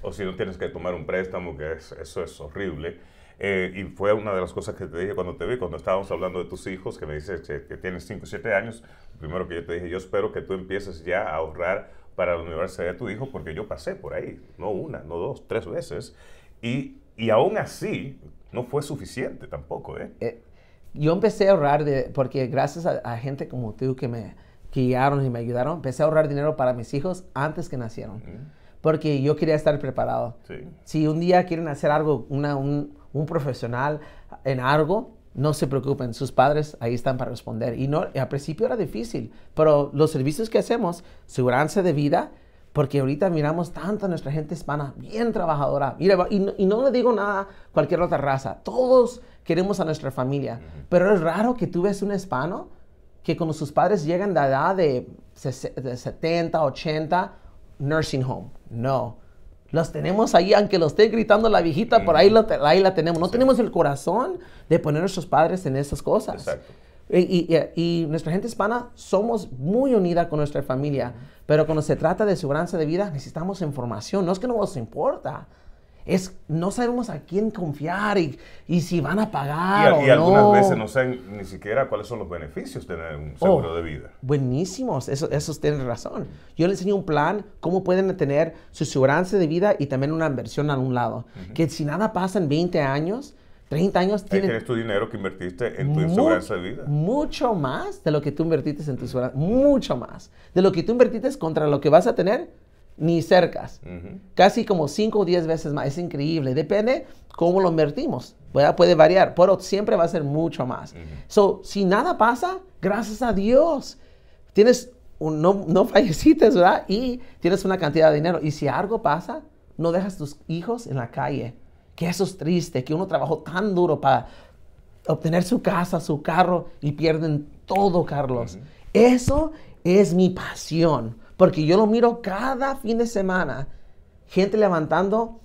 S1: O si no tienes que tomar un préstamo, que es, eso es horrible. Eh, y fue una de las cosas que te dije cuando te vi, cuando estábamos hablando de tus hijos, que me dices que, que tienes 5 o 7 años, primero que yo te dije, yo espero que tú empieces ya a ahorrar para la universidad de tu hijo, porque yo pasé por ahí, no una, no dos, tres veces, y y aún así, no fue suficiente tampoco, ¿eh? eh
S2: yo empecé a ahorrar, porque gracias a, gente como tú que me guiaron y me ayudaron, empecé a ahorrar dinero para mis hijos antes que nacieron. Porque yo quería estar preparado. Si un día quieren hacer algo, un, profesional en algo, no se preocupen, sus padres ahí están para responder. Y no, al principio era difícil, pero los servicios que hacemos, seguridad de vida, porque ahorita miramos tanto a nuestra gente hispana, bien trabajadora. y, no, le digo nada a cualquier otra raza. Todos queremos a nuestra familia. Pero es raro que tú ves un hispano que cuando sus padres llegan de edad de, 70, 80, nursing home. No. Los tenemos ahí, aunque lo esté gritando la viejita, por ahí, lo, la tenemos. No tenemos el corazón de poner a nuestros padres en esas cosas. Exacto. Eh, y, nuestra gente hispana somos muy unida con nuestra familia, pero cuando se trata de seguridad de vida necesitamos información. No es que no nos importa, es no sabemos a quién confiar y, y si van a pagar. Y, no. y algunas veces no
S1: saben ni siquiera cuáles son los beneficios de tener un oh, seguro de vida.
S2: Buenísimos, eso, tienen razón. Yo les enseño un plan, cómo pueden tener su seguridad de vida y también una inversión a un lado. Que si nada pasa en 20 años, 30 años tiene... Ahí tienes
S1: tu dinero que invertiste en tu aseguranza de vida.
S2: Mucho más de lo que tú invertiste en tu inseguridad. Mucho más. De lo que tú invertiste contra lo que vas a tener, ni cercas. Casi como 5 o 10 veces más. Es increíble. Depende cómo lo invertimos. Puede variar, pero siempre va a ser mucho más. So, si nada pasa, gracias a Dios. Tienes... no, no fallecites, ¿verdad? Y tienes una cantidad de dinero. Y si algo pasa, no dejas tus hijos en la calle que eso es triste, que uno trabajó tan duro para obtener su casa, su carro y pierden todo, Carlos. Eso es mi pasión, porque yo lo miro cada fin de semana. Gente levantando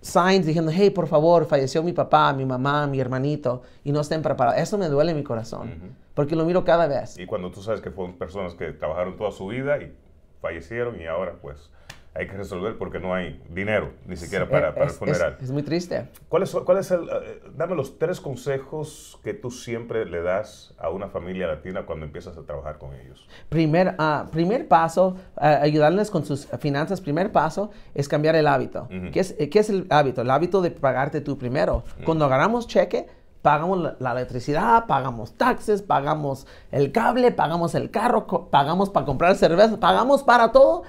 S2: signs diciendo, hey, por favor, falleció mi papá, mi mamá, mi hermanito, y no estén preparados. Eso me duele en mi corazón, porque lo miro
S1: cada vez. Y cuando tú sabes que fueron personas que trabajaron toda su vida y fallecieron y ahora pues hay que resolver porque no hay dinero ni siquiera eh, para, para el funeral. Es, muy triste. ¿Cuál es, el, eh, dame los tres consejos que tú siempre le das a una familia latina cuando empiezas a trabajar con ellos.
S2: Primer, ah, primer paso, eh, ayudarles con sus finanzas. Primer paso es cambiar el hábito. ¿Qué, es, es el hábito? El hábito de pagarte tú primero. Cuando agarramos cheque, pagamos la electricidad, pagamos taxes, pagamos el cable, pagamos el carro, pagamos para comprar cerveza, pagamos para todo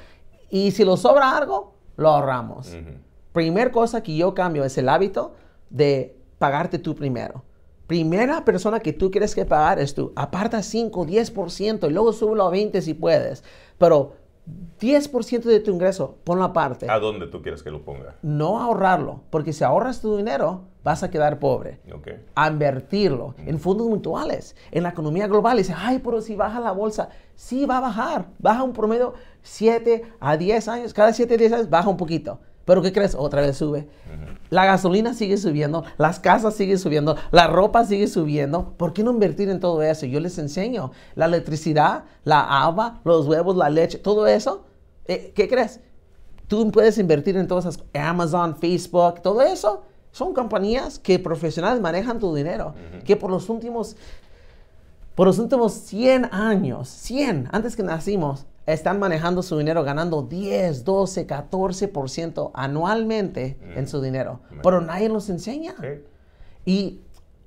S2: y si lo sobra algo, lo ahorramos. Primera cosa que yo cambio es el hábito de pagarte tú primero. Primera persona que tú quieres que pagar es tú. Aparta 5, 10% y luego súbelo a 20 si puedes. Pero 10% de tu ingreso, ponlo aparte. ¿A dónde
S1: tú quieres que lo ponga?
S2: No ahorrarlo, porque si ahorras tu dinero, vas a quedar pobre. A invertirlo en fondos mutuales, en la economía global. Y dice, ay, pero si baja la bolsa, sí va a bajar. Baja un promedio 7 a 10 años. Cada 7 a 10 años baja un poquito. Pero ¿qué crees? Otra vez sube. La gasolina sigue subiendo, las casas siguen subiendo, la ropa sigue subiendo. ¿Por qué no invertir en todo eso? Yo les enseño. La electricidad, la agua, los huevos, la leche, todo eso. Eh, ¿Qué crees? Tú puedes invertir en todas esas Amazon, Facebook, todo eso son compañías que profesionales manejan tu dinero, que por los últimos por los últimos 100 años, 100, antes que nacimos, están manejando su dinero ganando 10, 12, 14% anualmente en su mm. dinero. Pero nadie los enseña. Y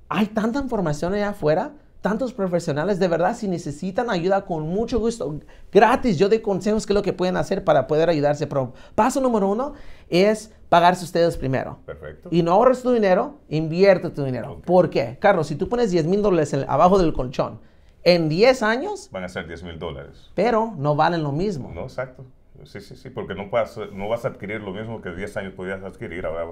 S2: hay tanta información allá afuera tantos profesionales, de verdad, si necesitan ayuda, con mucho gusto, gratis, yo de consejos que es lo que pueden hacer para poder ayudarse. Pero paso número uno es pagarse ustedes primero. Perfecto. Y no ahorres tu dinero, invierte tu dinero. ¿Por qué? Carlos, si tú pones 10 mil dólares abajo del colchón, en 10 años...
S1: Van a ser 10 mil dólares.
S2: Pero no valen lo mismo.
S1: No, exacto. Sí, sí, sí, porque no, puedes, no vas a adquirir lo mismo que 10 años podías adquirir. Ahora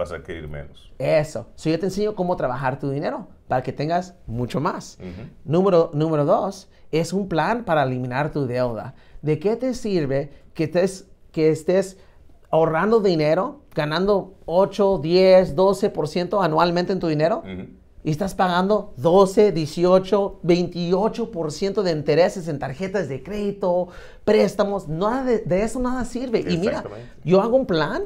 S1: vas a adquirir menos.
S2: Eso. Soy yo te enseño cómo trabajar tu dinero para que tengas mucho más. número, número dos es un plan para eliminar tu deuda. ¿De qué te sirve que estés, que estés ahorrando dinero, ganando 8, 10, 12% anualmente en tu dinero? Y estás pagando 12, 18, 28% de intereses en tarjetas de crédito, préstamos, nada de, de eso nada sirve. Y mira, yo hago un plan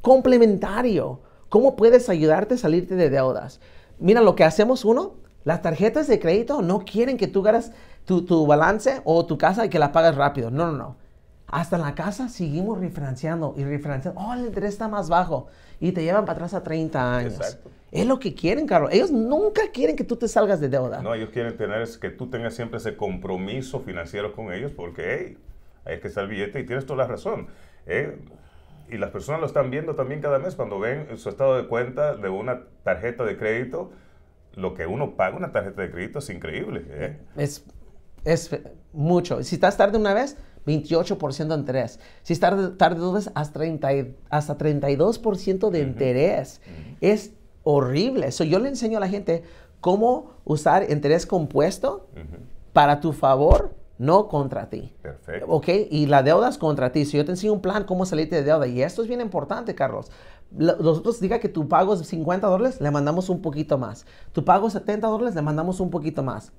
S2: complementario ¿Cómo puedes ayudarte a salirte de deudas? Mira, lo que hacemos uno, las tarjetas de crédito no quieren que tú ganas tu, balance o tu casa y que la pagas rápido. No, no, no. Hasta en la casa seguimos refinanciando y refinanciando. Oh, el interés está más bajo. Y te llevan para atrás a 30 años. Exacto. Es lo que quieren, Carlos. Ellos nunca quieren que tú te salgas de deuda.
S1: No, ellos quieren tener es que tú tengas siempre ese compromiso financiero con ellos porque, hey, hay que está el billete y tienes toda la razón. ¿eh? y las personas lo están viendo también cada mes cuando ven su estado de cuenta de una tarjeta de crédito. Lo que uno paga una tarjeta de crédito es increíble. ¿eh?
S2: Es, es mucho. Si estás tarde una vez, 28% de interés. Si estás tarde, dos veces, hasta, 30, hasta 32% de interés. Es horrible. eso yo le enseño a la gente cómo usar interés compuesto para tu favor no contra ti. Perfecto. ¿Ok? Y la deuda es contra ti. Si yo te enseño un plan, cómo salirte de deuda. Y esto es bien importante, Carlos. Nosotros diga que tu pago es 50 dólares, le mandamos un poquito más. Tu pago es 70 dólares, le mandamos un poquito más.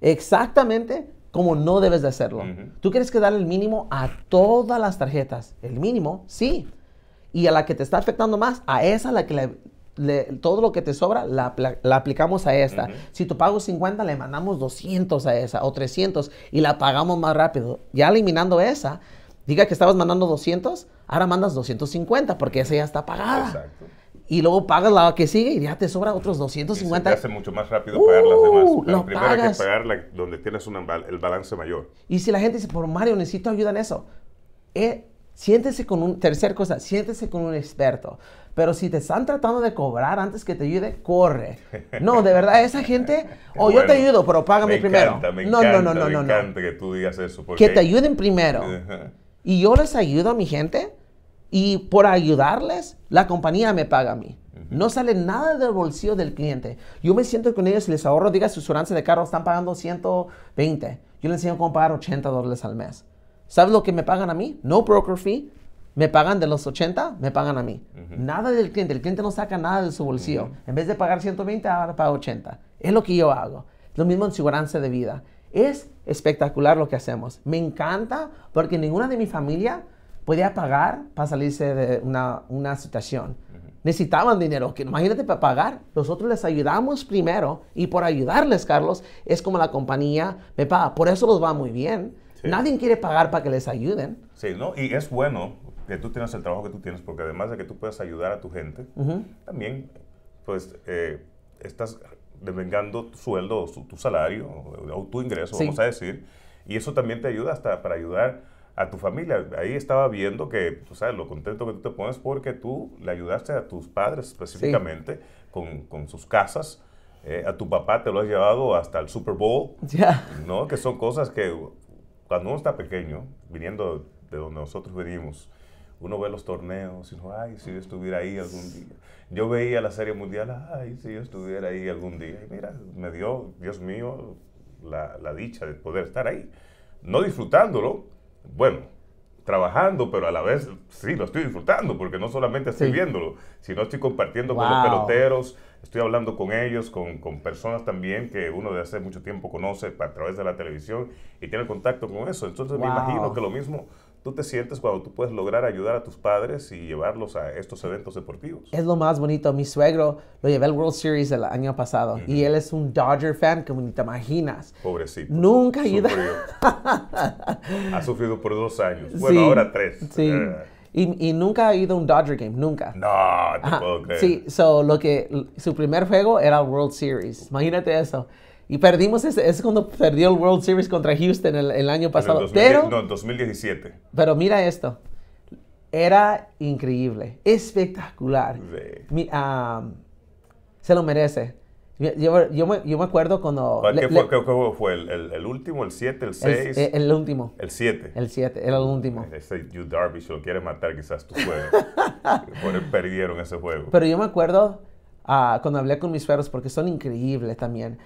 S2: Exactamente como no debes de hacerlo. Tú quieres que dar el mínimo a todas las tarjetas. El mínimo, sí. Y a la que te está afectando más, a esa la que le todo lo que te sobra la, aplicamos a esta. Si tú pago 50, le mandamos 200 a esa o 300 y la pagamos más rápido. Ya eliminando esa, diga que estabas mandando 200, ahora mandas 250 porque esa ya está pagada. Exacto y luego pagas la que sigue y ya te sobra otros 250. Y te hace mucho
S1: más rápido pagar las demás. ¡Uh! lo que pagar donde tienes un, el balance mayor.
S2: Y si la gente dice, por Mario, necesito ayuda en eso. Eh, Siéntese con un, tercer cosa, siéntese con un experto. Pero si te están tratando de cobrar antes que te ayude, corre. No, de verdad, esa gente, o yo te ayudo, pero págame primero. me no, no, no, no, no, no.
S1: que tú digas eso. Que te ayuden primero.
S2: y yo les ayudo a mi gente y por ayudarles, la compañía me paga a mí. No sale nada del bolsillo del cliente. Yo me siento con ellos y les ahorro, diga, su de carro están pagando 120. Yo les enseño cómo pagar 80 dólares al mes. ¿Sabes lo que me pagan a mí? No broker fee. Me pagan de los 80, me pagan a mí. Nada del cliente. El cliente no saca nada de su bolsillo. En vez de pagar 120, ahora paga 80. Es lo que yo hago. Lo mismo en seguridad de vida. Es espectacular lo que hacemos. Me encanta porque ninguna de mi familia podía pagar para salirse de una, situación. Necesitaban dinero, que imagínate para pagar. Nosotros les ayudamos primero y por ayudarles, Carlos, es como la compañía me paga. Por eso los va muy bien Nadie quiere pagar para que les ayuden.
S1: Sí, ¿no? Y es bueno que tú tienes el trabajo que tú tienes, porque además de que tú puedas ayudar a tu gente, también, pues, eh, estás devengando tu sueldo, tu salario o, tu ingreso, vamos a decir, y eso también te ayuda hasta para ayudar a tu familia. Ahí estaba viendo que, o sea, lo contento que tú te pones porque tú le ayudaste a tus padres específicamente con, con sus casas. Eh, a tu papá te lo has llevado hasta el Super Bowl, ya ¿no? Que son cosas que cuando uno está pequeño, viniendo de donde nosotros venimos, uno ve los torneos y no, ay, si yo estuviera ahí algún día. Yo veía la Serie Mundial, ay, si yo estuviera ahí algún día. Y mira, me dio, Dios mío, la, la dicha de poder estar ahí. No disfrutándolo, bueno, trabajando, pero a la vez sí lo estoy disfrutando, porque no solamente estoy viéndolo, sino estoy compartiendo con los peloteros, Estoy hablando con ellos, con, con personas también que uno de hace mucho tiempo conoce a través de la televisión y tiene contacto con eso. Entonces me imagino que lo mismo tú te sientes cuando tú puedes lograr ayudar a tus padres y llevarlos a estos eventos deportivos.
S2: Es lo más bonito. Mi suegro lo llevé al World Series el año pasado y él es un Dodger fan, como ni te imaginas. Pobrecito. Nunca ayuda.
S1: ha sufrido por dos años. Bueno, ahora tres. Sí. Eh,
S2: y, nunca ha ido a un Dodger game, nunca. No, te Sí, so, lo que, su primer juego era World Series. Imagínate eso. Y perdimos ese, es cuando perdió el World Series contra Houston el, año pasado. En pero, no,
S1: 2017.
S2: Pero mira esto. Era increíble, espectacular. Ah, se lo merece. Yo, yo, me, yo, me, acuerdo cuando... ¿Qué, fue,
S1: ¿qué juego fue? ¿El, último? ¿El 7? ¿El 6? El, último. ¿El 7? El 7, era el último. Ese You Darvish lo quiere matar quizás tu juego. perdieron ese juego. Pero
S2: yo me acuerdo ah, cuando hablé con mis sueros, porque son increíbles también.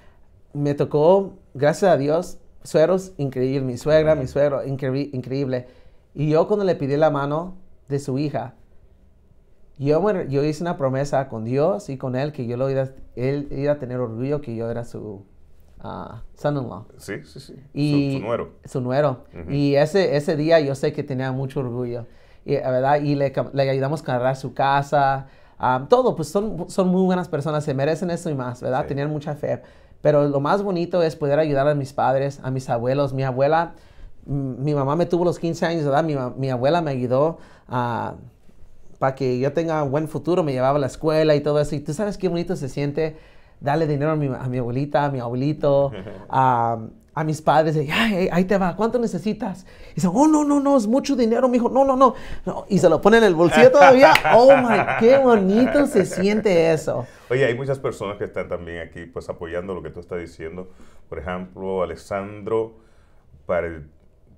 S2: Me tocó, gracias a Dios, sueros increíbles. Mi suegra, mi suegro, increíble. Y yo cuando le pedí la mano de su hija, yo, yo hice una promesa con Dios y con Él que yo lo iba, él iba a tener orgullo que yo era su ah, son-in-law. Sí, sí, sí. su, nuero. Su nuero. Y ese, ese día yo sé que tenía mucho orgullo. Y, eh, ¿verdad? y le, ayudamos a cargar su casa, ah, todo, pues son, son muy buenas personas, se merecen eso y más, ¿verdad? Tenían mucha fe. Pero lo más bonito es poder ayudar a mis padres, a mis abuelos. Mi abuela, mm, mi mamá me tuvo los 15 años, ¿verdad? Mi, mi abuela me ayudó a para que yo tenga un buen futuro, me llevaba a la escuela y todo eso. Y tú sabes qué bonito se siente darle dinero a mi, abuelita, a mi abuelito, a, mis padres. Y, ahí te va, ¿cuánto necesitas? Y dice, oh, no, no, no, es mucho dinero, mi hijo. No, no, no, Y se lo pone en el bolsillo todavía. Oh, my, qué bonito se siente eso.
S1: Oye, hay muchas personas que están también aquí, pues, apoyando lo que tú estás diciendo. Por ejemplo, Alessandro para el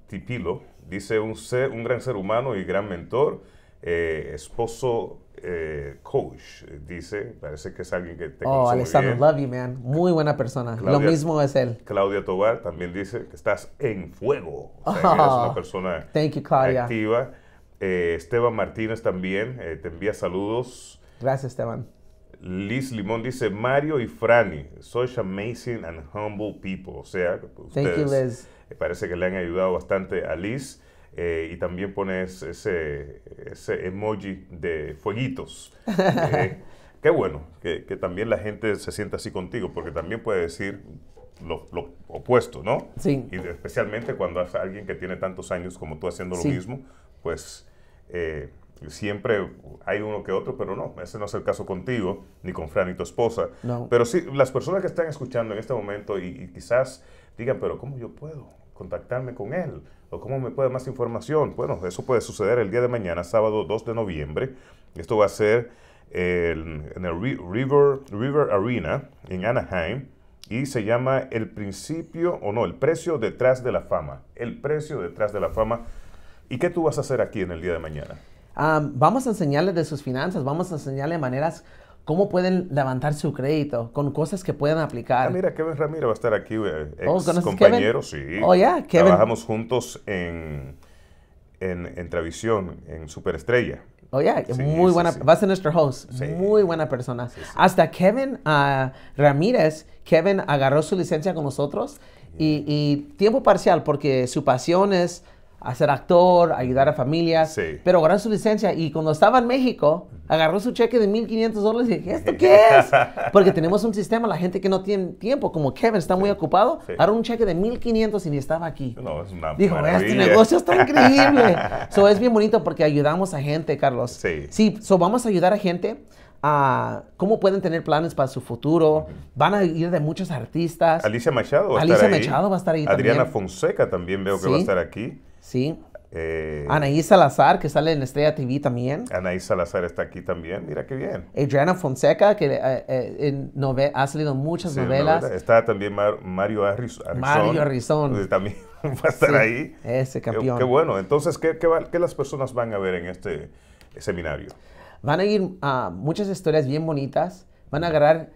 S1: Tipilo. Dice un, ser, un gran ser humano y gran mentor eh, esposo eh, coach, dice, parece que es alguien que te Oh, Alessandro, love
S2: you, man. Muy buena persona. Lo mismo es él.
S1: Claudia Tobar también dice que estás en fuego. O sea, eres oh. una persona activa. Eh, Esteban Martínez también te envía saludos.
S2: Gracias, Esteban.
S1: Liz Limón dice, Mario y Franny, such amazing and humble people. O sea, parece que le han ayudado bastante a Liz. Eh, y también pones ese, ese emoji de fueguitos. Eh, qué bueno que, también la gente se sienta así contigo, porque también puede decir lo, opuesto, ¿no? Sí. Y especialmente cuando es alguien que tiene tantos años como tú haciendo lo mismo, pues eh, siempre hay uno que otro, pero no, ese no es el caso contigo, ni con Fran y tu esposa. Pero sí, las personas que están escuchando en este momento y, y quizás digan, pero ¿cómo yo puedo? contactarme con él? ¿O cómo me puede más información? Bueno, eso puede suceder el día de mañana, sábado 2 de noviembre. Esto va a ser en el River, River Arena en Anaheim y se llama El principio, o no, El precio detrás de la fama. El precio detrás de la fama. ¿Y qué tú vas a hacer aquí en el día de mañana?
S2: Ah, vamos a enseñarle de sus finanzas, vamos a enseñarle maneras cómo pueden levantar su crédito con cosas que puedan
S1: aplicar. Ah, mira, Kevin Ramírez va a estar aquí, eh, ex compañero, sí. Oh, Trabajamos juntos en, en, Travisión, en Superestrella. Oh,
S2: yeah. muy buena. Va a ser nuestro host. Muy buena persona. Hasta Kevin ah, Ramírez, Kevin agarró su licencia con nosotros y, mm. y, tiempo parcial porque su pasión es a ser actor, ayudar a familias, sí. pero agarró su licencia y cuando estaba en México, agarró su cheque de 1.500 dólares y dije, ¿esto qué es? Porque tenemos un sistema, la gente que no tiene tiempo, como Kevin está muy ocupado, agarró un cheque de 1.500 y ni estaba aquí. No, es una Dijo, este negocio está increíble. so, es bien bonito porque ayudamos a gente, Carlos. Sí. Sí, so, vamos a ayudar a gente a cómo pueden tener planes para su futuro. Van a ir de muchos artistas. Alicia Machado Alicia Machado va a estar ahí Adriana
S1: Fonseca también veo que va a estar aquí. Sí. Eh, Anaí Salazar, que sale en Estrella
S2: TV también.
S1: Anaí Salazar está aquí también, mira qué bien.
S2: Adriana Fonseca, que eh, eh, ha salido muchas novelas.
S1: Está también Mario Arrizón. Mario Arrizón. También va a estar ahí. Ese campeón. Qué, bueno. Entonces, ¿qué, las personas van a ver en este seminario?
S2: Van a ir a muchas historias bien bonitas. Van a agarrar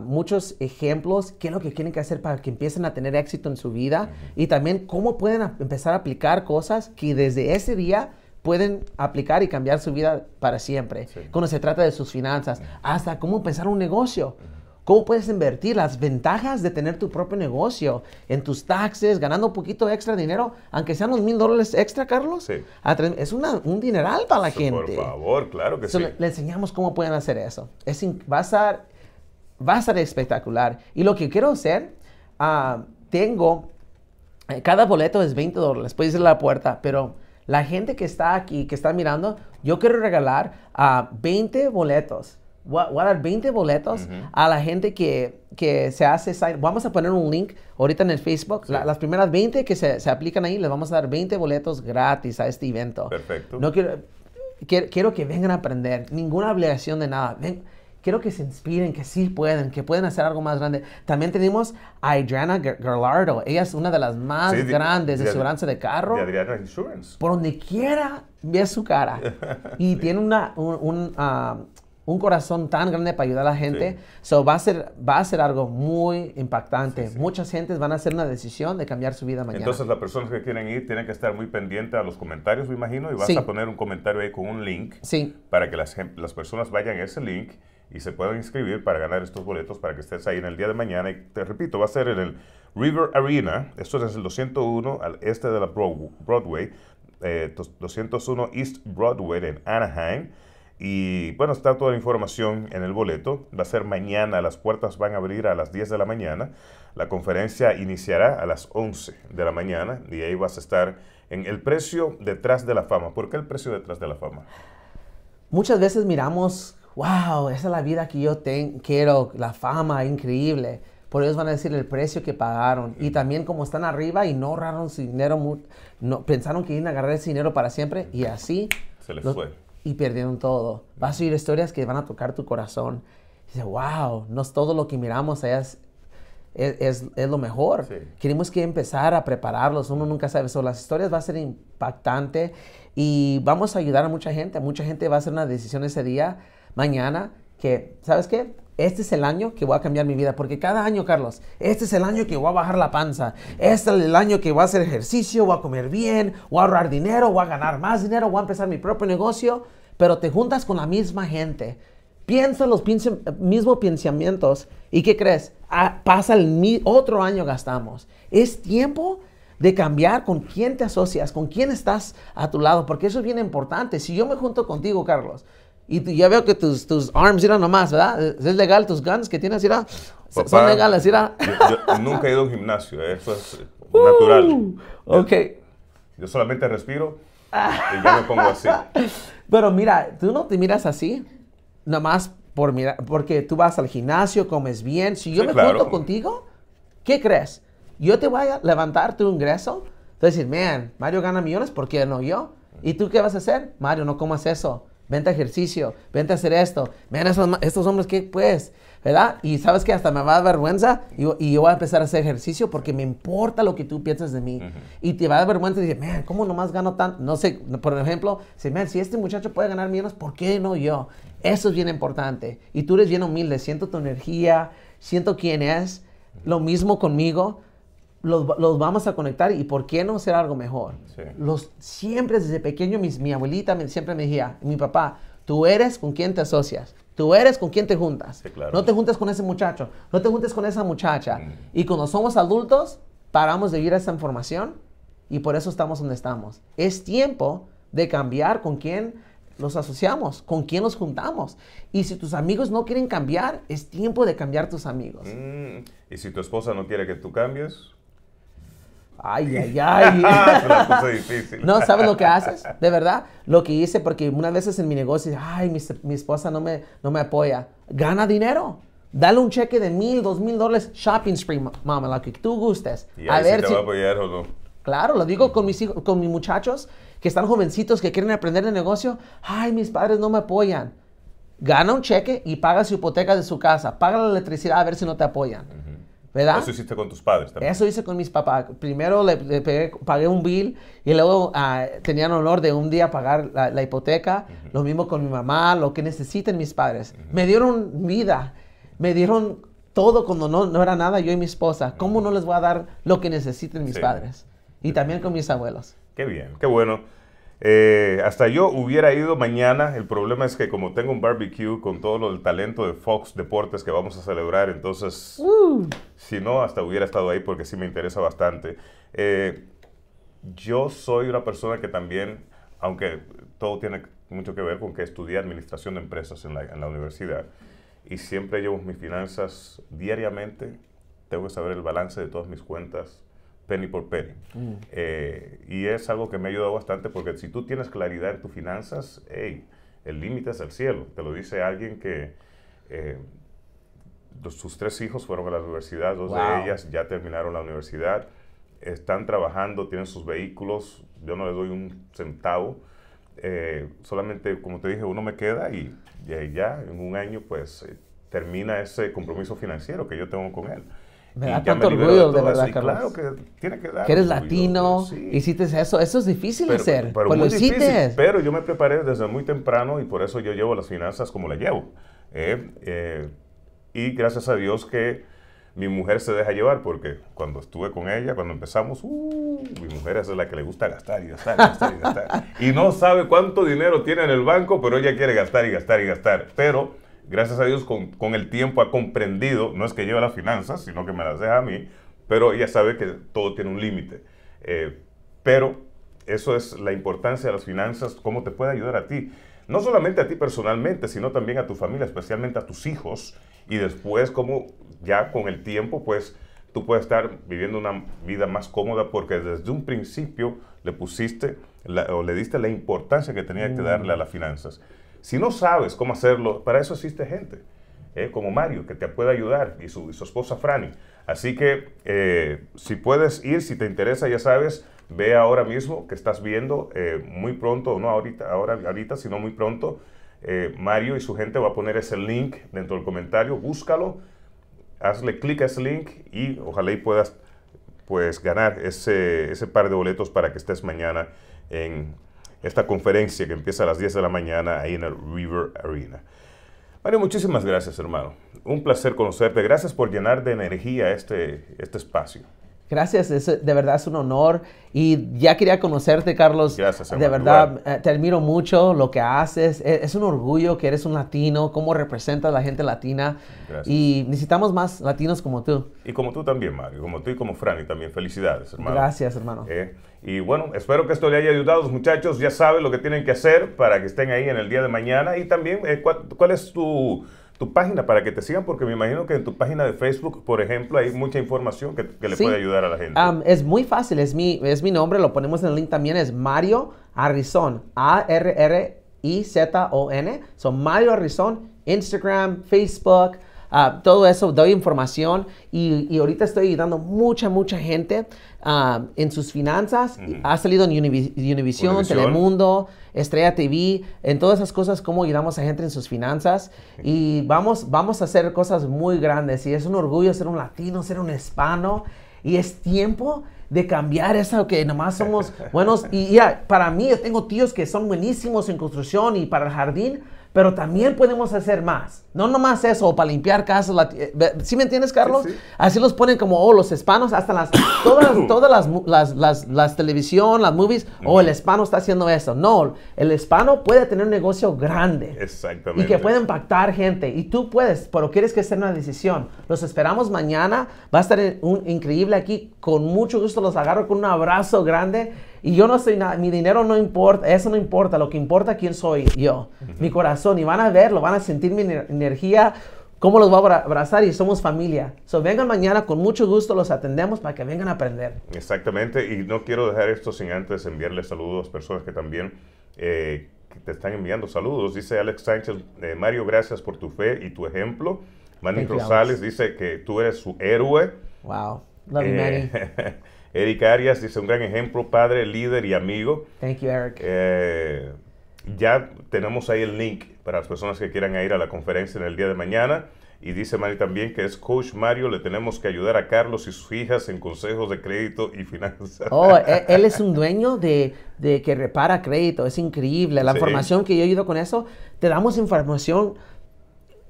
S2: muchos ejemplos, qué es lo que tienen que hacer para que empiecen a tener éxito en su vida y también cómo pueden empezar a aplicar cosas que desde ese día pueden aplicar y cambiar su vida para siempre. Cuando se trata de sus finanzas, hasta cómo empezar un negocio. ¿Cómo puedes invertir? Las ventajas de tener tu propio negocio en tus taxes, ganando un poquito extra dinero, aunque sean los mil dólares extra, Carlos. Es un dineral para la gente. Por favor, claro que sí. Le, enseñamos cómo pueden hacer eso. Es, va a va a ser espectacular. Y lo que quiero hacer, ah, tengo, eh, cada boleto es 20 dólares, puedes ir a la puerta, pero la gente que está aquí, que está mirando, yo quiero regalar a ah, 20 boletos. Voy a dar 20 boletos a la gente que, que se hace Vamos a poner un link ahorita en el Facebook. las primeras 20 que se, se, aplican ahí, les vamos a dar 20 boletos gratis a este evento. Perfecto. No quiero, quiero, quiero que vengan a aprender. Ninguna obligación de nada. Ven, quiero que se inspiren, que sí pueden, que pueden hacer algo más grande. También tenemos a Adriana Gerlardo. Ella es una de las más grandes de, de, de de carro. De Adriana Insurance. Por donde quiera ve su cara. Y tiene una, ah, un, corazón tan grande para ayudar a la gente. Sí. va, a ser, va a ser algo muy impactante. Muchas gentes van a hacer una decisión de cambiar su vida mañana. Entonces, las
S1: personas que quieren ir tienen que estar muy pendientes a los comentarios, me imagino. Y vas a poner un comentario ahí con un link. Para que las, las personas vayan a ese link y se pueden inscribir para ganar estos boletos para que estés ahí en el día de mañana. Y te repito, va a ser en el River Arena, esto es el 201 al este de la Broadway, 201 eh, East Broadway en Anaheim. Y bueno, está toda la información en el boleto. Va a ser mañana, las puertas van a abrir a las 10 de la mañana. La conferencia iniciará a las 11 de la mañana y ahí vas a estar en el precio detrás de la fama. ¿Por qué el precio detrás de la fama?
S2: Muchas veces miramos wow, esa es la vida que yo ten, quiero, la fama increíble. Por ellos van a decir el precio que pagaron. Y también como están arriba y no ahorraron su dinero, no, pensaron que iban a agarrar ese dinero para siempre y así. Se les fue. Y perdieron todo. Vas a oír historias que van a tocar tu corazón. dice, wow, no es todo lo que miramos es, es, lo mejor. Queremos que empezar a prepararlos. Uno nunca sabe eso. Las historias va a ser impactante y vamos a ayudar a mucha gente. Mucha gente va a hacer una decisión ese día mañana que, ¿sabes qué? Este es el año que voy a cambiar mi vida, porque cada año, Carlos, este es el año que voy a bajar la panza, este es el año que voy a hacer ejercicio, voy a comer bien, voy a ahorrar dinero, voy a ganar más dinero, voy a empezar mi propio negocio, pero te juntas con la misma gente, piensa los mismos pensamientos y ¿qué crees? Ah, pasa el otro año gastamos. Es tiempo de cambiar con quién te asocias, con quién estás a tu lado, porque eso es bien importante. Si yo me junto contigo, Carlos, y tú, ya veo que tus, tus arms, mira nomás, ¿verdad? ¿Es legal tus guns que tienes, mira? Son legales, mira.
S1: nunca he ido a un gimnasio, eh, eso es eh, natural. Uh, ok. Yo solamente respiro y yo me pongo así.
S2: Pero mira, tú no te miras así, nomás por mirar, porque tú vas al gimnasio, comes bien. Si yo me junto contigo, ¿qué crees? Yo te voy a levantar tu ingreso. entonces decir, man, Mario gana millones, ¿por qué no yo? ¿Y tú qué vas a hacer? Mario, no comas eso vente a ejercicio, vente a hacer esto, vean esos, estos hombres que pues, ¿verdad? Y sabes que hasta me va a dar vergüenza y, yo voy a empezar a hacer ejercicio porque me importa lo que tú piensas de mí. Y te va a dar vergüenza y dices, man, ¿cómo nomás gano tanto? No sé, por ejemplo, si, si este muchacho puede ganar menos, ¿por qué no yo? Eso es bien importante. Y tú eres bien humilde, siento tu energía, siento quién es, lo mismo conmigo los, los, vamos a conectar y por qué no hacer algo mejor. Los, siempre desde pequeño mis, mi abuelita siempre me decía, mi papá, tú eres con quien te asocias, tú eres con quien te juntas. No te juntes con ese muchacho, no te juntes con esa muchacha. Mm. Y cuando somos adultos, paramos de vivir esa información y por eso estamos donde estamos. Es tiempo de cambiar con quién los asociamos, con quién nos juntamos. Y si tus amigos no quieren cambiar, es tiempo de cambiar tus amigos. Mm.
S1: y si tu esposa no quiere que tú cambies, Ay, ay, ay. No, ¿sabes lo que haces?
S2: De verdad, lo que hice, porque unas veces en mi negocio, ay, mi, esposa no me, no me apoya. Gana dinero. Dale un cheque de mil, dos mil dólares shopping spree, mamá, lo que tú gustes. a ver te va a apoyar o no. Claro, lo digo con mis con mis muchachos que están jovencitos que quieren aprender el negocio. Ay, mis padres no me apoyan. Gana un cheque y paga su hipoteca de su casa, paga la electricidad a ver si no te apoyan.
S1: ¿verdad? Eso hiciste con tus padres también.
S2: Eso hice con mis papás. Primero le, pagué un bill y luego ah, tenían honor de un día pagar la, hipoteca. Lo mismo con mi mamá, lo que necesiten mis padres. Me dieron vida, me dieron todo cuando no, no era nada yo y mi esposa. ¿Cómo no les voy a dar lo que necesiten mis padres? Y también con mis abuelos.
S1: Qué bien, qué bueno. Eh, hasta yo hubiera ido mañana. El problema es que como tengo un barbecue con todo el talento de Fox Deportes que vamos a celebrar, entonces uh. si no, hasta hubiera estado ahí porque sí me interesa bastante. Eh, yo soy una persona que también, aunque todo tiene mucho que ver con que estudié administración de empresas en la universidad y siempre llevo mis finanzas diariamente. Tengo que saber el balance de todas mis cuentas, penny por penny. Mm. Eh, y es algo que me ha ayudado bastante porque si tú tienes claridad en tus finanzas, el límite es el cielo. Te lo dice alguien que eh, sus tres hijos fueron a la universidad, dos de ellas ya terminaron la universidad, están trabajando, tienen sus vehículos, yo no les doy un centavo. Eh, solamente, como te dije, uno me queda y, y ya en un año pues termina ese compromiso financiero que yo tengo con él. Me da tanto orgullo, de, verdad, Carlos. Claro que tiene que dar. Que eres
S2: latino, y hiciste eso. Eso es difícil de hacer. Pero, pues
S1: pero yo me preparé desde muy temprano y por eso yo llevo las finanzas como las llevo. Eh, eh, y gracias a Dios que mi mujer se deja llevar porque cuando estuve con ella, cuando empezamos, uh, mi mujer es la que le gusta gastar y gastar y gastar y gastar. y no sabe cuánto dinero tiene en el banco, pero ella quiere gastar y gastar y gastar. Pero gracias a Dios con, el tiempo ha comprendido, no es que lleve las finanzas, sino que me las deja a mí, pero ella sabe que todo tiene un límite. Eh, pero eso es la importancia de las finanzas, cómo te puede ayudar a ti. No solamente a ti personalmente, sino también a tu familia, especialmente a tus hijos. Y después, como ya con el tiempo, pues tú puedes estar viviendo una vida más cómoda porque desde un principio le pusiste o le diste la importancia que tenía que mm. darle a las finanzas. Si no sabes cómo hacerlo, para eso existe gente, eh, como Mario, que te puede ayudar, y su, esposa Franny. Así que eh, si puedes ir, si te interesa, ya sabes, ve ahora mismo que estás viendo, eh, muy pronto, no ahorita, ahora, ahorita, sino muy pronto, Mario y su gente va a poner ese link dentro del comentario, búscalo, hazle clic a ese link y ojalá y puedas pues, ganar ese, ese par de boletos para que estés mañana en esta conferencia que empieza a las 10 de la mañana ahí en el River Arena. Mario, muchísimas gracias, hermano. Un placer conocerte. Gracias por llenar de energía este, este espacio.
S2: Gracias, es, de verdad es un honor. Y ya quería conocerte, Carlos. Gracias, hermano. De verdad, eh, te admiro mucho lo que haces. E, es, un orgullo que eres un latino, cómo representas a la gente latina. Y necesitamos más latinos como tú.
S1: Y como tú también, Mario. Como tú y como Franny también. Felicidades, hermano. Gracias, hermano. Eh, y bueno, espero que esto le haya ayudado. Los muchachos ya saben lo que tienen que hacer para que estén ahí en el día de mañana. Y también, eh, ¿cuál, es tu, página para que te sigan? Porque me imagino que en tu página de Facebook, por ejemplo, hay mucha información que, le puede ayudar a la gente.
S2: es muy fácil, es mi, es mi nombre, lo ponemos en el link también, es Mario Arrizón, A-R-R-I-Z-O-N. Son Mario Arrizón, Instagram, Facebook todo eso, doy información y, y, ahorita estoy ayudando mucha, mucha gente ah, en sus finanzas. Ha salido en Univisión, Telemundo, Estrella TV, en todas esas cosas, cómo ayudamos a gente en sus finanzas. Y vamos, vamos a hacer cosas muy grandes. Y es un orgullo ser un latino, ser un hispano. Y es tiempo de cambiar eso que nomás somos buenos. Y ya, para mí, yo tengo tíos que son buenísimos en construcción y para el jardín pero también podemos hacer más. No nomás eso, para limpiar casas. Eh, ¿Sí me entiendes, Carlos? Así los ponen como, oh, los hispanos, hasta las, todas, todas las, las, las, televisión, las movies, o oh, el hispano está haciendo eso. No, el hispano puede tener un negocio grande. Exactamente. Y que puede impactar gente. Y tú puedes, pero quieres que sea una decisión. Los esperamos mañana. Va a estar eh, increíble aquí. Con mucho gusto los agarro con un abrazo grande. Y yo no soy nada, mi dinero no importa, eso no importa, lo que importa quién soy yo, mi corazón. Y van a verlo, van a sentir mi energía, cómo los voy a abrazar y somos familia. So, vengan mañana, con mucho gusto los atendemos para que vengan a aprender.
S1: Exactamente, y no quiero dejar esto sin antes enviarles saludos a personas que también... Eh, te están enviando saludos. Dice Alex Sánchez, eh, Mario, gracias por tu fe y tu ejemplo. Manny Rosales dice que tú eres su héroe. Wow. Love you, eh, Eric Arias dice, un gran ejemplo, padre, líder y amigo. Thank you, Eric. Eh, ya tenemos ahí el link para las personas que quieran ir a la conferencia en el día de mañana. Y dice Mari también que es coach Mario, le tenemos que ayudar a Carlos y sus hijas en consejos de crédito y finanzas. Oh,
S2: e, él es un dueño de, que repara crédito, es increíble. La formación información que yo he ido con eso, te damos información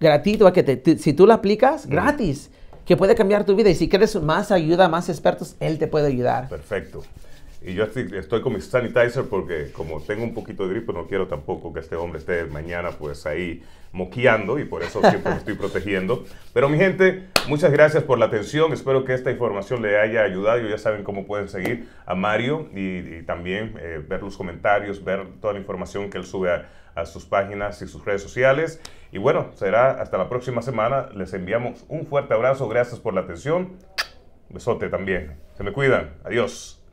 S2: gratuita que si tú la aplicas, gratis que puede cambiar tu vida. Y si quieres más ayuda, más expertos, él te puede ayudar.
S1: Perfecto. Y yo estoy, con mi sanitizer porque como tengo un poquito de gripe, no quiero tampoco que este hombre esté mañana pues ahí moqueando y por eso siempre me estoy protegiendo. Pero mi gente, muchas gracias por la atención. Espero que esta información le haya ayudado. Ya saben cómo pueden seguir a Mario y, también eh, ver los comentarios, ver toda la información que él sube a a sus páginas y sus redes sociales. Y bueno, será hasta la próxima semana. Les enviamos un fuerte abrazo. Gracias por la atención. Besote también. Se me cuidan. Adiós.